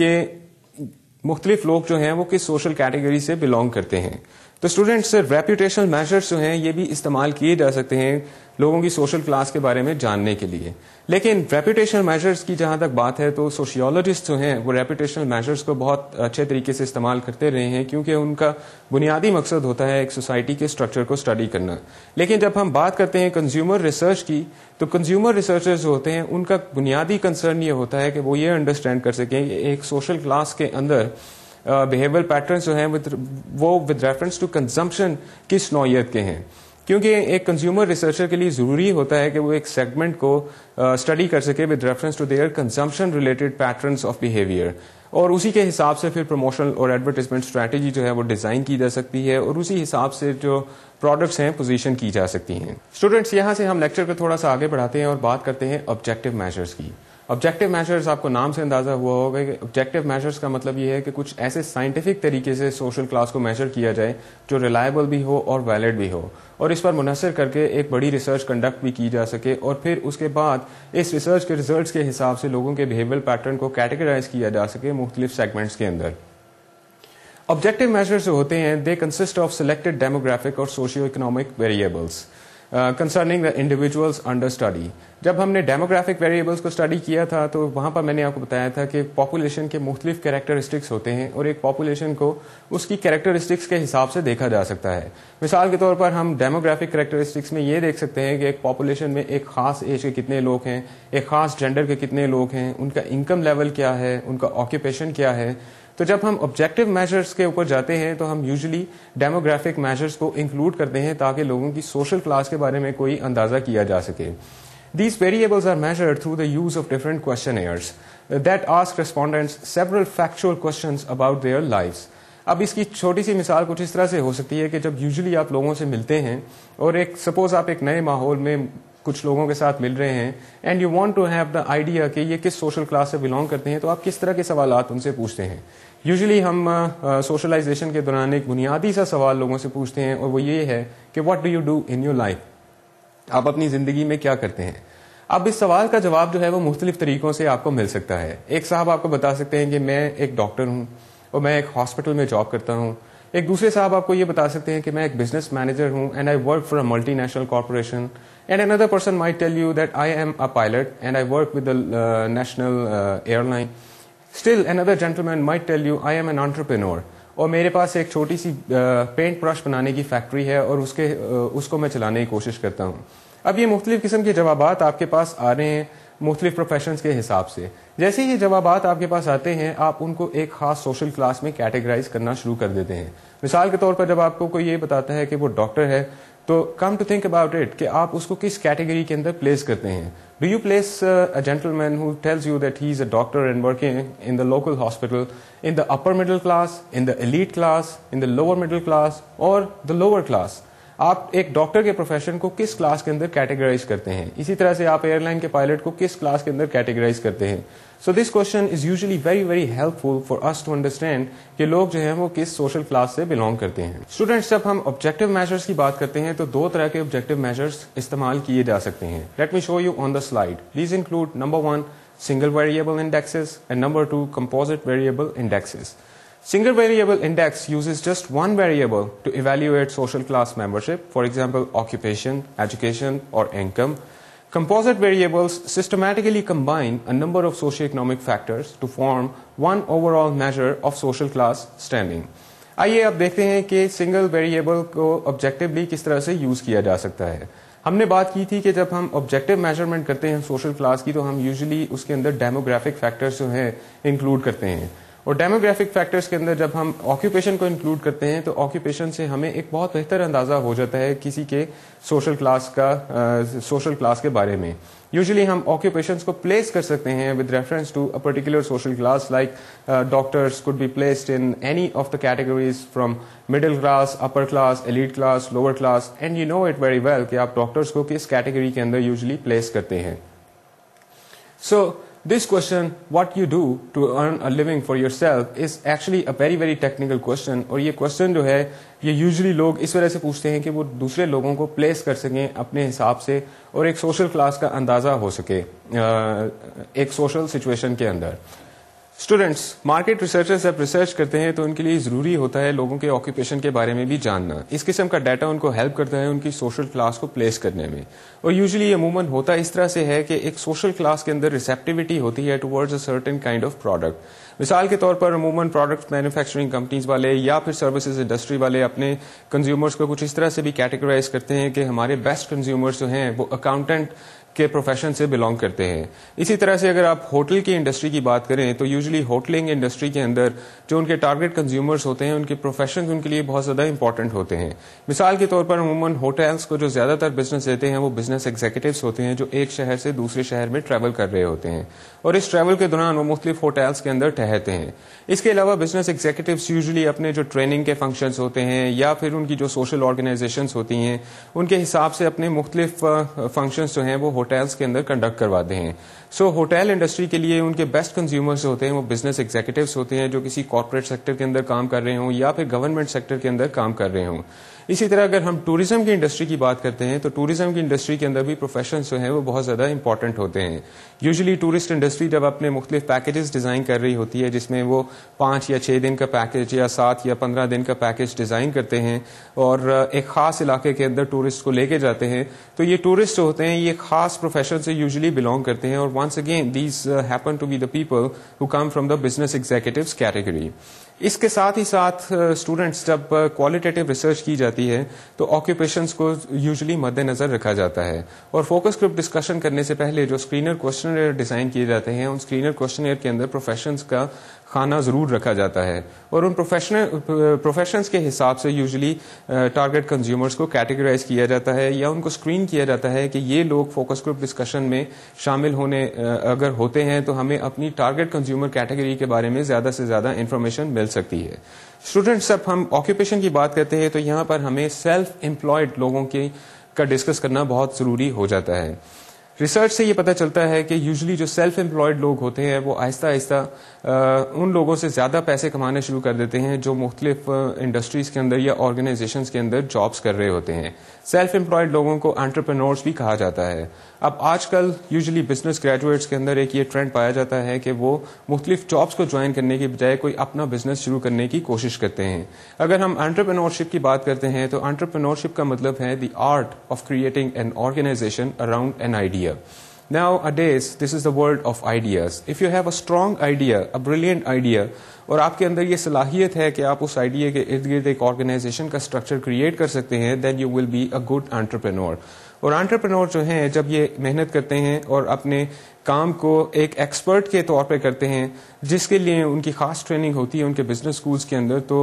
कि मुख्तलिफ लोग जो हैं वो किस सोशल कैटेगरी से बिलोंग करते हैं तो स्टूडेंट्स रेप्यूटेशनल मेजर्स जो हैं ये भी इस्तेमाल किए जा सकते हैं लोगों की सोशल क्लास के बारे में जानने के लिए लेकिन रेप्यूटेशनल मेजर्स की जहां तक बात है तो सोशियोलॉजिस्ट जो हैं वो रेप्यूटेशनल मेजर्स को बहुत अच्छे तरीके से इस्तेमाल करते रहे हैं क्योंकि उनका बुनियादी मकसद होता है एक सोसाइटी के स्ट्रक्चर को स्टडी करना लेकिन जब हम बात करते हैं कंज्यूमर रिसर्च की तो कंज्यूमर रिसर्चर्स जो होते हैं उनका बुनियादी कंसर्न ये होता है कि वो ये अंडरस्टैंड कर सकें एक सोशल क्लास के अंदर बिहेवियर पैटर्न जो हैं वो विद रेफरेंस टू कंजम्पशन किस नौीयत के हैं क्योंकि एक कंज्यूमर रिसर्चर के लिए ज़रूरी होता है कि वो एक सेगमेंट को स्टडी uh, कर सके with reference to their consumption related patterns of behaviour और उसी के हिसाब से फिर प्रमोशनल और एडवर्टाइजमेंट स्ट्रैटेजी जो है वो डिज़ाइन की जा सकती है और उसी हिसाब से जो प्रोडक्ट्स हैं पोजीशन की जा सकती हैं स्टूडेंट्स यहाँ से हम लेक्चर को थोड़ा सा आगे बढ़ाते हैं और बात करते हैं ऑब्जेक्टिव मेजर्स की ऑब्जेक्टिव मेजर्स आपको नाम से अंदाजा हुआ होगा कि ऑब्जेक्टिव मेजर्स का मतलब यह है कि कुछ ऐसे साइंटिफिक तरीके से सोशल क्लास को मेजर किया जाए जो रिलायबल भी हो और वैलिड भी हो और इस पर मुनसर करके एक बड़ी रिसर्च कंडक्ट भी की जा सके और फिर उसके बाद इस रिसर्च के रिजल्ट के हिसाब से लोगों के बिहेवियर पैटर्न को कैटेगराइज किया जा सके मुख्तलिफ सेगमेंट्स के अंदर ऑब्जेक्टिव मेजर्स जो होते हैं they consist of selected demographic और socio economic variables concerning the individuals under study जब हमने डेमोग्राफिक वेरिएबल्स को स्टडी किया था तो वहां पर मैंने आपको बताया था कि पॉपुलेशन के मुख्तलिफ कैरेक्टरिस्टिक्स होते हैं और एक पॉपुलेशन को उसकी कैरेक्टरिस्टिक्स के हिसाब से देखा जा सकता है मिसाल के तौर पर हम डेमोग्राफिक कैरेक्टरिस्टिक्स में ये देख सकते हैं कि एक पॉपुलेशन में एक खास एज के कितने लोग हैं एक खास जेंडर के कितने लोग हैं उनका इनकम लेवल क्या है उनका ऑक्यूपेशन क्या है तो जब हम ऑब्जेक्टिव मेजर्स के ऊपर जाते हैं तो हम यूजुअली डेमोग्राफिक मेजर्स को इंक्लूड करते हैं ताकि लोगों की सोशल क्लास के बारे में कोई अंदाज़ा किया जा सके variables are are through the use of different questionnaires that ask respondents several factual question about their life अब इसकी छोटी सी मिसाल कुछ इस तरह से हो सकती है कि जब यूजली आप लोगों से मिलते हैं और एक सपोज आप एक नए माहौल में कुछ लोगों के साथ मिल रहे हैं and you want to have the idea कि ये किस सोशल क्लास से बिलोंग करते हैं तो आप किस तरह के सवाल उनसे पूछते हैं यूजली हम सोशलाइजेशन uh, uh के दौरान एक बुनियादी सा सवाल लोगों से पूछते हैं और वो ये है कि what do you do in your life आप अपनी जिंदगी में क्या करते हैं अब इस सवाल का जवाब जो है वो मुख्तलिफ तरीकों से आपको मिल सकता है एक साहब आपको बता सकते हैं कि मैं एक डॉक्टर हूँ और मैं एक हॉस्पिटल में जॉब करता हूँ एक दूसरे साहब आपको ये बता सकते हैं कि मैं एक बिजनेस मैनेजर हूँ and I work for a multi national corporation and another person may tell you that I am a pilot and I work with national airline still another gentleman might tell you I am an entrepreneur और मेरे पास एक छोटी सी पेंट ब्रश बनाने की फैक्ट्री है और उसके उसको मैं चलाने की कोशिश करता हूँ अब ये मुख्तलिफ किस्म के जवाब आपके पास आ रहे हैं मुख्तलिफ प्रोफेशन के हिसाब से जैसे ही जवाब आपके पास आते हैं आप उनको एक खास सोशल क्लास में कैटेगराइज करना शुरू कर देते हैं मिसाल के तौर पर जब आपको कोई ये बताता है कि वो डॉक्टर है तो come to think about it कि आप उसको किस कैटेगरी के अंदर प्लेस करते हैं Do you place uh, a gentleman who tells you that he's a doctor and working in the local hospital in the upper middle class, in the elite class, in the lower middle class, or the lower class? आप एक डॉक्टर के प्रोफेशन को किस क्लास के अंदर कैटेगराइज करते हैं इसी तरह से आप एयरलाइन के पायलट को किस क्लास के अंदर कैटेगराइज करते हैं so this question is usually very very helpful for us to understand कि लोग जो है वो किस सोशल क्लास से बिलोंग करते हैं स्टूडेंट्स जब हम ऑब्जेक्टिव मेजर्स की बात करते हैं तो दो तरह के ऑब्जेक्टिव मेजर्स इस्तेमाल किए जा सकते हैं let me show you on the slide these include number one single variable indexes and number two composite variable indexes. Single variable index uses just one variable to evaluate social class membership, for example, occupation, education, or income. Composite variables systematically combine a number of socioeconomic factors to form one overall measure of social class standing. आइए अब देखते हैं कि सिंगल वेरिएबल को ऑब्जेक्टिवली किस तरह से यूज किया जा सकता है हमने बात की थी कि जब हम ऑब्जेक्टिव मेजरमेंट करते हैं सोशल क्लास की तो हम यूजुअली उसके अंदर डेमोग्राफिक फैक्टर्स जो हैं इंक्लूड करते हैं और डेमोग्राफिक फैक्टर्स के अंदर जब हम ऑक्यूपेशन को इंक्लूड करते हैं तो ऑक्यूपेशन से हमें एक बहुत बेहतर अंदाज़ा हो जाता है किसी के सोशल क्लास का सोशल क्लास के बारे में यूजली हम ऑक्यूपेशन को प्लेस कर सकते हैं with reference to a particular social class like doctors could be placed in any of the categories from middle class upper class elite class lower class and you know it very well कि आप डॉक्टर्स को किस कैटेगरी के अंदर यूजली प्लेस करते हैं सो so, this question, what you do to earn a living for yourself, is actually a very very technical question. और ये question जो है ये usually लोग इस वजह से पूछते हैं कि वो दूसरे लोगों को place कर सकें अपने हिसाब से और एक social class का अंदाज़ा हो सके एक social situation के अंदर स्टूडेंट्स मार्केट रिसर्चर्स जब रिसर्च करते हैं तो उनके लिए जरूरी होता है लोगों के ऑक्यूपेशन के बारे में भी जानना इस किस्म का डाटा उनको हेल्प करता है उनकी सोशल क्लास को प्लेस करने में और यूजुअली मूवमेंट होता इस तरह से है कि एक सोशल क्लास के अंदर रिसेप्टिविटी होती है towards a certain kind of product मिसाल के तौर पर अमूमन प्रोडक्ट मैन्युफैक्चरिंग कंपनीज वाले या फिर सर्विसेज इंडस्ट्री वाले अपने कंज्यूमर्स को कुछ इस तरह से भी कैटेगराइज करते हैं कि हमारे बेस्ट कंज्यूमर्स जो हैं वो अकाउंटेंट के प्रोफेशन से बिलोंग करते हैं इसी तरह से अगर आप होटल की इंडस्ट्री की बात करें तो यूजली होटलिंग इंडस्ट्री के अंदर जो उनके टारगेट कंज्यूमर्स होते हैं उनके प्रोफेशन उनके लिए बहुत ज़्यादा इंपॉर्टेंट होते हैं मिसाल के तौर पर अमूमन होटल्स को जो ज़्यादातर बिजनेस देते हैं वो बिजनेस एग्जीक्यूटिव्स होते हैं जो एक शहर से दूसरे शहर में ट्रैवल कर रहे होते हैं और इस ट्रैवल के दौरान वो मुख्तलिफ होटल्स के अंदर ठहरते हैं इसके अलावा बिजनेस एग्जीक्यूटिव यूजली अपने जो ट्रेनिंग के फंक्शन होते हैं या फिर उनकी जो सोशल ऑर्गेनाइजेशन होती हैं उनके हिसाब से अपने मुख्तलिफ फंक्शन जो हैं वो होटल्स के अंदर कंडक्ट करवाते हैं सो होटल इंडस्ट्री के लिए उनके बेस्ट कंज्यूमर्स होते हैं वो बिजनेस एग्जीक्यूटिव होते हैं जो किसी कॉरपोरेट सेक्टर के अंदर काम कर रहे हों या फिर गवर्नमेंट सेक्टर के अंदर काम कर रहे हों इसी तरह अगर हम टूरिज्म की इंडस्ट्री की बात करते हैं तो टूरिज्म की इंडस्ट्री के अंदर भी प्रोफेशन जो हैं वो बहुत ज़्यादा इंपॉर्टेंट होते हैं यूजली टूरिस्ट इंडस्ट्री जब अपने मुख्तलिफ पैकेजेस डिज़ाइन कर रही होती है जिसमें वो पांच या छह दिन का पैकेज या सात या पंद्रह दिन का पैकेज डिज़ाइन करते हैं और एक ख़ास इलाके के अंदर टूरिस्ट को लेके जाते हैं तो ये टूरिस्ट होते हैं ये खास प्रोफेशन से यूजली बिलोंग करते हैं और once again, these uh, happen to be the people who come from the business executives category. इसके साथ ही साथ स्टूडेंट्स uh, जब क्वालिटेटिव uh, रिसर्च की जाती है तो ऑक्यूपेशंस को यूजुअली मद्देनजर रखा जाता है और फोकस ग्रुप डिस्कशन करने से पहले जो स्क्रीनर क्वेश्चन डिजाइन किए जाते हैं उन स्क्रीनर क्वेश्चन के अंदर प्रोफेशंस का खाना ज़रूर रखा जाता है और उन प्रोफेशनल प्रोफेशन के हिसाब से यूजली टारगेट कंज्यूमर्स को कैटेगराइज किया जाता है या उनको स्क्रीन किया जाता है कि ये लोग फोकस ग्रुप डिस्कशन में शामिल होने uh, अगर होते हैं तो हमें अपनी टारगेट कंज्यूमर कैटेगरी के बारे में ज़्यादा से ज़्यादा इन्फॉर्मेशन मिल सकती है स्टूडेंट्स जब हम ऑक्यूपेशन की बात करते हैं तो यहां पर हमें सेल्फ एम्प्लॉयड लोगों के का डिस्कस करना बहुत ज़रूरी हो जाता है रिसर्च से ये पता चलता है कि यूजुअली जो सेल्फ एम्प्लॉयड लोग होते हैं वो आहिस्ता आहिस्ता उन लोगों से ज़्यादा पैसे कमाने शुरू कर देते हैं जो मुख्तलिफ इंडस्ट्रीज़ के अंदर या ऑर्गेनाइजेशन के अंदर जॉब्स कर रहे होते हैं सेल्फ एम्प्लॉयड लोगों को एंटरप्रेन्योर्स भी कहा जाता है अब आजकल यूजुअली बिजनेस ग्रेजुएट्स के अंदर एक ये ट्रेंड पाया जाता है कि वो मुख्तलिफ जॉब्स को ज्वाइन करने के बजाय कोई अपना बिजनेस शुरू करने की कोशिश करते हैं अगर हम एंटरप्रेन्योरशिप की बात करते हैं तो एंटरप्रेन्योरशिप का मतलब है the art of creating an organisation around an idea Nowadays, this is the world of ideas. If you have a strong idea, a brilliant idea, और आपके अंदर ये सलाहियत है कि आप उस आइडिया के इर्द गिर्द एक ऑर्गेनाइजेशन का स्ट्रक्चर क्रिएट कर सकते हैं then you will be a good entrepreneur और एंटरप्रेन्योर जो हैं जब ये मेहनत करते हैं और अपने काम को एक एक्सपर्ट के तौर पे करते हैं जिसके लिए उनकी खास ट्रेनिंग होती है उनके बिजनेस स्कूल्स के अंदर तो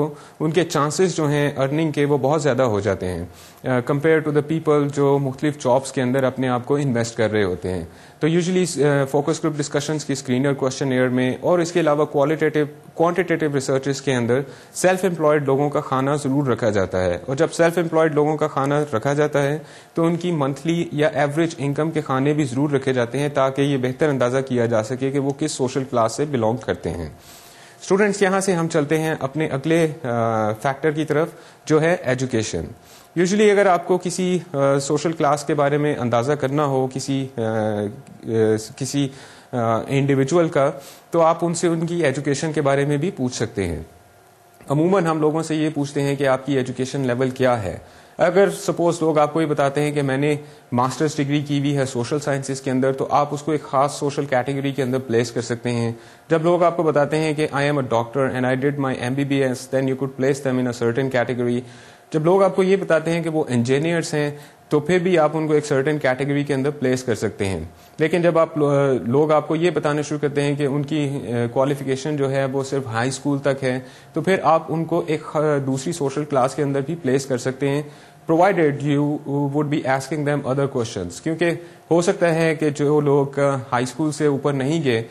उनके चांसेस जो हैं अर्निंग के वो बहुत ज़्यादा हो जाते हैं कंपेयर टू द पीपल जो मुख्तलिफ जॉब्स के अंदर अपने आप को इन्वेस्ट कर रहे होते हैं तो यूजली फोकस ग्रुप डिस्कशन की स्क्रीनर क्वेश्चन एयर में और इसके अलावा क्वालिटेटिव क्वांटिटेटिव रिसर्चेस के अंदर सेल्फ एम्प्लॉयड लोगों का खाना ज़रूर रखा जाता है और जब सेल्फ एम्प्लॉयड लोगों का खाना रखा जाता है तो उनकी मंथली या एवरेज इनकम के खाने भी ज़रूर रखे जाते हैं ताकि ये बेहतर अंदाज़ा किया जा सके कि वो किस सोशल क्लास से बिलोंग करते हैं स्टूडेंट्स यहाँ से हम चलते हैं अपने अगले फैक्टर की तरफ जो है एजुकेशन यूजुअली अगर आपको किसी सोशल क्लास के बारे में अंदाज़ा करना हो किसी आ, किसी इंडिविजुअल का तो आप उनसे उनकी एजुकेशन के बारे में भी पूछ सकते हैं अमूमन हम लोगों से ये पूछते हैं कि आपकी एजुकेशन लेवल क्या है अगर सपोज लोग आपको ये बताते हैं कि मैंने मास्टर्स डिग्री की हुई है सोशल साइंसेज के अंदर तो आप उसको एक खास सोशल कैटेगरी के अंदर प्लेस कर सकते हैं जब लोग आपको बताते हैं कि I am a doctor and I did my M B B S then you could place them in a certain category जब लोग आपको ये बताते हैं कि वो इंजीनियर्स हैं तो फिर भी आप उनको एक सर्टेन कैटेगरी के अंदर प्लेस कर सकते हैं लेकिन जब आप लो, लोग आपको ये बताना शुरू करते हैं कि उनकी क्वालिफिकेशन जो है वो सिर्फ हाई स्कूल तक है तो फिर आप उनको एक दूसरी सोशल क्लास के अंदर भी प्लेस कर सकते हैं provided you would be asking them other question क्योंकि हो सकता है कि जो लोग हाई स्कूल से ऊपर नहीं गए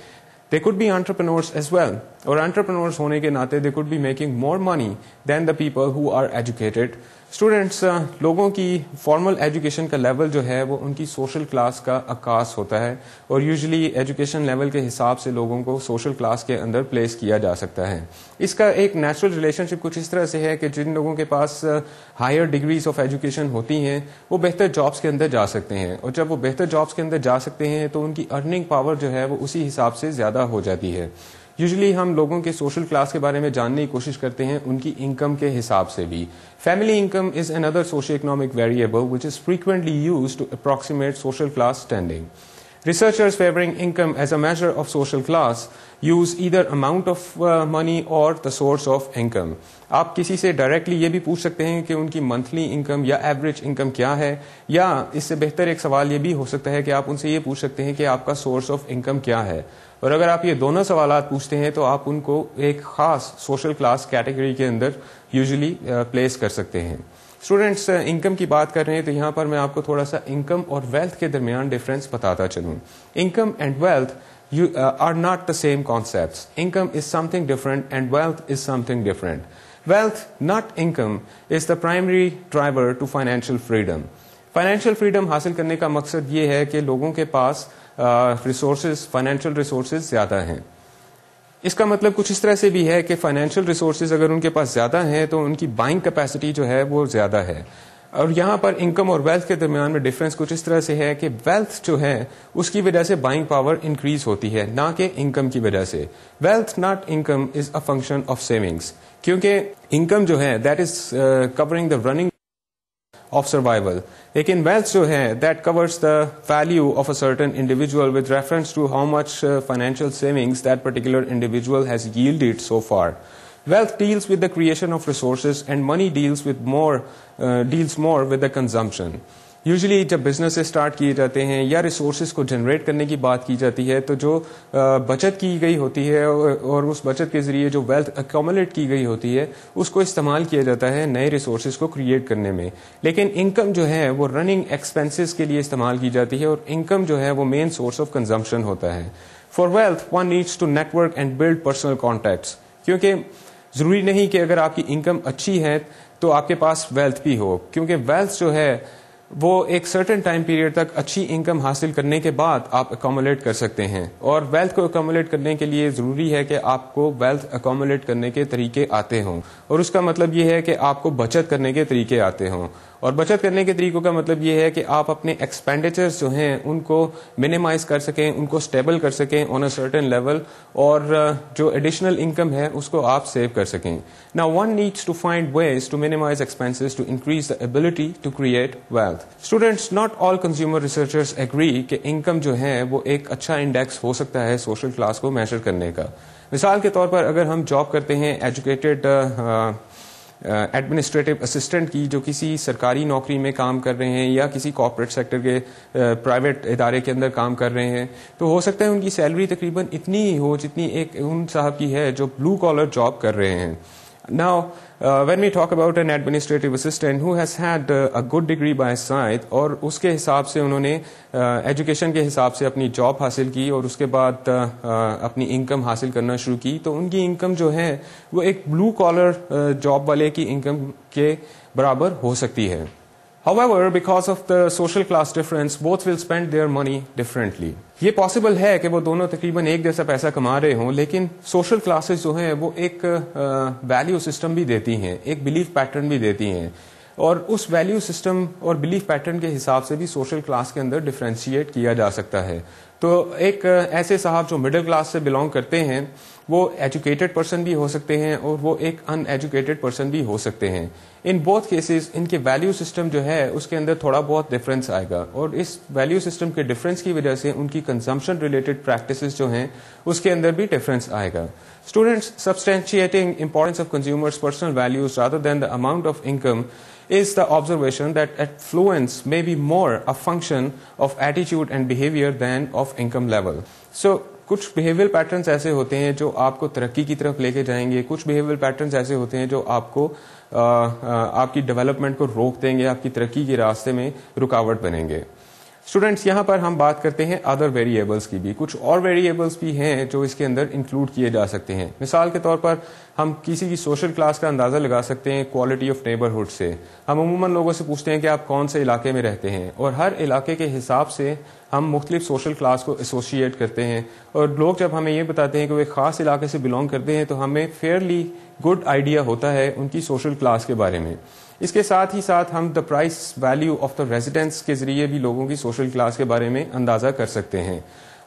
they could be entrepreneurs as well. Or entrepreneurs hone they could be making more money than the people who are educated students uh, लोगों की फॉर्मल एजुकेशन का लेवल जो है वो उनकी सोशल क्लास का अकास होता है और यूजुअली एजुकेशन लेवल के हिसाब से लोगों को सोशल क्लास के अंदर प्लेस किया जा सकता है इसका एक नेचुरल रिलेशनशिप कुछ इस तरह से है कि जिन लोगों के पास हायर डिग्रीज ऑफ एजुकेशन होती हैं वो बेहतर जॉब्स के अंदर जा सकते हैं और जब वो बेहतर जॉब्स के अंदर जा सकते हैं तो उनकी अर्निंग पावर जो है वो उसी हिसाब से ज़्यादा हो जाती है यूजली हम लोगों के सोशल क्लास के बारे में जानने की कोशिश करते हैं उनकी इनकम के हिसाब से भी family income is another socio economic variable which is frequently use to approximate social class standing Researchers favoring income as a measure of social class use either amount of money और द सोर्स ऑफ इनकम आप किसी से डायरेक्टली ये भी पूछ सकते हैं कि उनकी मंथली इनकम या एवरेज इनकम क्या है या इससे बेहतर एक सवाल ये भी हो सकता है कि आप उनसे ये पूछ सकते हैं कि आपका सोर्स ऑफ इनकम क्या है और अगर आप ये दोनों सवाल पूछते हैं तो आप उनको एक खास सोशल क्लास कैटेगरी के अंदर यूजली प्लेस कर सकते हैं स्टूडेंट्स इनकम की बात कर रहे हैं तो यहाँ पर मैं आपको थोड़ा सा इनकम और वेल्थ के दरमियान डिफरेंस बताता चलू income and wealth are not the same concept income is something different and wealth is something different Wealth, not income, is the primary driver to financial freedom. Financial freedom हासिल करने का मकसद ये है कि लोगों के पास रिसोर्स फाइनेंशियल रिसोर्स ज़्यादा हैं इसका मतलब कुछ इस तरह से भी है कि फाइनेंशियल रिसोर्स अगर उनके पास ज़्यादा हैं तो उनकी बाइंग कैपेसिटी जो है वो ज़्यादा है और यहाँ पर इनकम और वेल्थ के दरमियान में डिफरेंस कुछ इस तरह से है कि वेल्थ जो है उसकी वजह से बाइंग पावर इंक्रीज होती है ना कि इनकम की वजह से wealth not income is a function of savings क्योंकि इनकम जो है that is covering the running of survival लेकिन वेल्थ जो है that covers the value of a certain individual with reference to how much financial savings that particular individual has yielded so far. Wealth deals with the creation of resources and money deals with more uh, deals more with the consumption. Usually जब बिजनेस स्टार्ट किए जाते हैं या रिसोर्स को जनरेट करने की बात की जाती है तो जो बचत की गई होती है और उस बचत के जरिए जो वेल्थ अकोमोलेट की गई होती है उसको इस्तेमाल किया जाता है नए रिसोर्स को क्रिएट करने में लेकिन इनकम जो है वो रनिंग एक्सपेंसिस के लिए इस्तेमाल की जाती है और इनकम जो है वो मेन सोर्स ऑफ कंजम्पशन होता है for wealth one needs to network and build personal contacts क्योंकि जरूरी नहीं कि अगर आपकी इनकम अच्छी है तो आपके पास वेल्थ भी हो क्योंकि वेल्थ जो है वो एक सर्टन टाइम पीरियड तक अच्छी इनकम हासिल करने के बाद आप अकोमोलेट कर सकते हैं और वेल्थ को अकोमोलेट करने के लिए ज़रूरी है कि आपको वेल्थ अकोमोलेट करने के तरीके आते हों और उसका मतलब ये है कि आपको बचत करने के तरीके आते हों और बचत करने के तरीकों का मतलब यह है कि आप अपने एक्सपेंडिचर्स जो हैं उनको मिनिमाइज कर सकें उनको स्टेबल कर सकें ऑन अ सर्टेन लेवल और uh, जो एडिशनल इनकम है उसको आप सेव कर सकें ना one needs to find ways to minimize expenses to increase the ability to create wealth students not all consumer researchers agree कि इनकम जो है वो एक अच्छा इंडेक्स हो सकता है सोशल क्लास को मेजर करने का मिसाल के तौर पर अगर हम जॉब करते हैं एजुकेटेड एडमिनिस्ट्रेटिव असिस्टेंट की जो किसी सरकारी नौकरी में काम कर रहे हैं या किसी कॉरपोरेट सेक्टर के प्राइवेट इदारे के अंदर काम कर रहे हैं तो हो सकता है उनकी सैलरी तकरीबन इतनी ही हो जितनी एक उन साहब की है जो ब्लू कॉलर जॉब कर रहे हैं now Uh, when we talk about an administrative assistant who has had uh, a good degree by side और उसके हिसाब से उन्होंने एजुकेशन uh, के हिसाब से अपनी जॉब हासिल की और उसके बाद uh, uh, अपनी इनकम हासिल करना शुरू की तो उनकी इनकम जो है वो एक ब्लू कॉलर जॉब वाले की इनकम के बराबर हो सकती है However, because of the social class difference, both will spend their money differently. ये possible है कि वो दोनों तकरीबन एक जैसा पैसा कमा रहे हों, लेकिन social classes जो हैं, वो एक uh, value system भी देती हैं, एक belief pattern भी देती हैं. और उस वैल्यू सिस्टम और बिलीफ पैटर्न के हिसाब से भी सोशल क्लास के अंदर डिफ्रेंशिएट किया जा सकता है तो एक ऐसे साहब जो मिडिल क्लास से बिलोंग करते हैं वो एजुकेटेड पर्सन भी हो सकते हैं और वो एक अनएजुकेटेड पर्सन भी हो सकते हैं इन बोथ केसेस इनके वैल्यू सिस्टम जो है उसके अंदर थोड़ा बहुत डिफरेंस आएगा और इस वैल्यू सिस्टम के डिफरेंस की वजह से उनकी कंजम्पशन रिलेटेड प्रैक्टिस जो हैं उसके अंदर भी डिफरेंस आएगा students substantiating importance of consumers personal values rather than the amount of income is the observation that affluence may be more a function of attitude and behavior than of income level. So कुछ बिहेवियर पैटर्न्स ऐसे होते हैं जो आपको तरक्की की तरफ लेके जाएंगे कुछ बिहेवियर पैटर्न्स ऐसे होते हैं जो आपको आ, आ, आपकी डेवलपमेंट को रोक देंगे आपकी तरक्की के रास्ते में रुकावट बनेंगे स्टूडेंट्स यहां पर हम बात करते हैं अदर वेरिएबल्स की भी कुछ और वेरिएबल्स भी हैं जो इसके अंदर इंक्लूड किए जा सकते हैं मिसाल के तौर पर हम किसी की सोशल क्लास का अंदाज़ा लगा सकते हैं क्वालिटी ऑफ नेबरहुड से हम अमूमन लोगों से पूछते हैं कि आप कौन से इलाके में रहते हैं और हर इलाके के हिसाब से हम मुख्तलिफ सोशल क्लास को एसोसिएट करते हैं और लोग जब हमें ये बताते हैं कि वे ख़ास इलाके से बिलोंग करते हैं तो हमें फेयरली गुड आइडिया होता है उनकी सोशल क्लास के बारे में इसके साथ ही साथ हम the price value of the residence के जरिए भी लोगों की सोशल क्लास के बारे में अंदाजा कर सकते हैं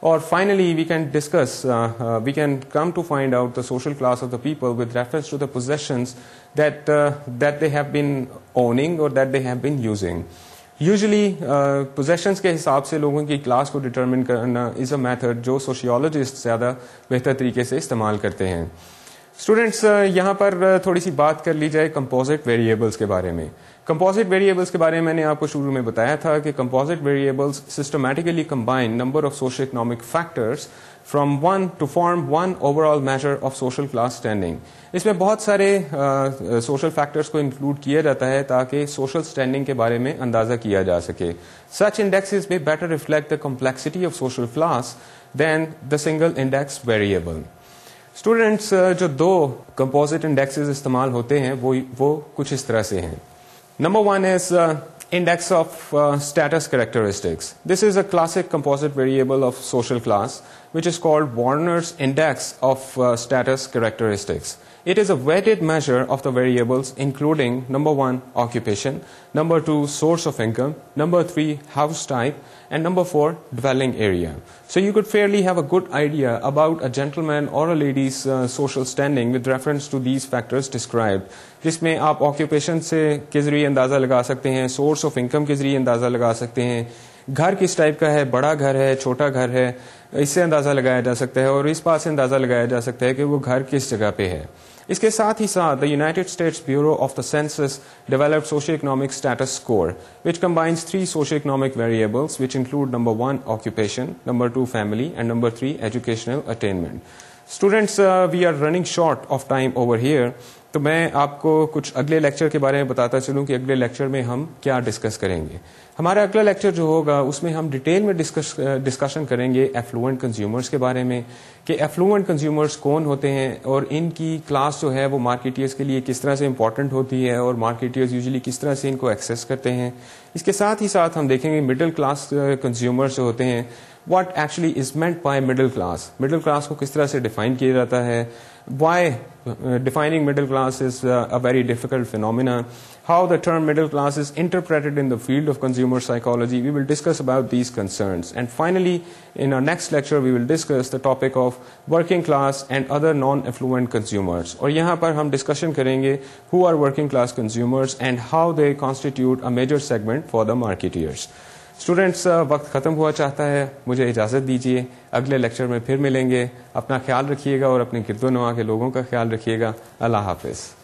और finally we can discuss we can come to find out the social class of the people with reference to the possessions that that they have been owning और that they have been using usually possession के हिसाब से लोगों की क्लास को डिटर्मिन करना इज़ अ मैथड जो सोशियोलॉजिस्ट ज़्यादा बेहतर तरीके से इस्तेमाल करते हैं स्टूडेंट्स uh, यहाँ पर uh, थोड़ी सी बात कर ली जाए कंपोजिट वेरिएबल्स के बारे में कंपोजिट वेरिएबल्स के बारे में मैंने आपको शुरू में बताया था कि composite variables systematically combine number of social economic factors from one to form one overall measure of social class standing इसमें बहुत सारे सोशल uh, फैक्टर्स uh, को इंक्लूड किया जाता है ताकि सोशल स्टैंडिंग के बारे में अंदाजा किया जा सके सच इंडेक्सेस में better reflect the complexity of social class than the single index variable Students, uh, जो दो कंपोजिट इंडेक्सेस इस्तेमाल होते हैं वो वो Number one is uh, index of uh, status characteristics. This is a classic composite variable of social class, which is called Warner's index of status characteristics. It is a weighted measure of the variables including number one, occupation, number two, source of income, number three, house type, and number four, dwelling area. So you could fairly have a good idea about a gentleman or a lady's uh, social standing with reference to these factors described. जिसमें आप occupation से के जरिए अंदाज़ा लगा सकते हैं source of income के and अंदाज़ा लगा सकते हैं घर किस टाइप का है बड़ा घर है छोटा घर है इससे अंदाज़ा लगाया जा सकता है और इस पास से अंदाज़ा लगाया जा सकता है कि वो घर किस जगह पे है इसके साथ ही साथ the United States Bureau of the Census developed socioeconomic status score which combines three socioeconomic variables which include number 1 occupation, number 2 family and number 3 educational attainment. Students, uh, we are running short of time over here. तो मैं आपको कुछ अगले लेक्चर के बारे में बताता चलूं कि अगले लेक्चर में हम क्या डिस्कस करेंगे हमारा अगला लेक्चर जो होगा उसमें हम डिटेल में डिस्कस डिस्कशन करेंगे एफ्लुएंट कंज्यूमर्स के बारे में कि एफ्लुएंट कंज्यूमर्स कौन होते हैं और इनकी क्लास जो है वो मार्केटियर्स के लिए किस तरह से इंपॉर्टेंट होती है और मार्केटियर्स यूजली किस तरह से इनको एक्सेस करते हैं इसके साथ ही साथ हम देखेंगे मिडिल क्लास कंज्यूमर्स जो होते हैं what actually is meant by middle class middle class को किस तरह से डिफाइन किया जाता है why uh, defining middle class is uh, a very difficult phenomenon, how the term middle class is interpreted in the field of consumer psychology, we will discuss about these concerns. And finally, in our next lecture, we will discuss the topic of working class and other non-affluent consumers. Or यहाँ पर हम discussion करेंगे who are working class consumers and how they constitute a major segment for the marketeers. Students uh, वक्त ख़त्म हुआ चाहता है मुझे इजाज़त दीजिए अगले लेक्चर में फिर मिलेंगे अपना ख्याल रखिएगा और अपने गिरदोनवा के लोगों का ख्याल रखिएगा अल्लाह हाफिज़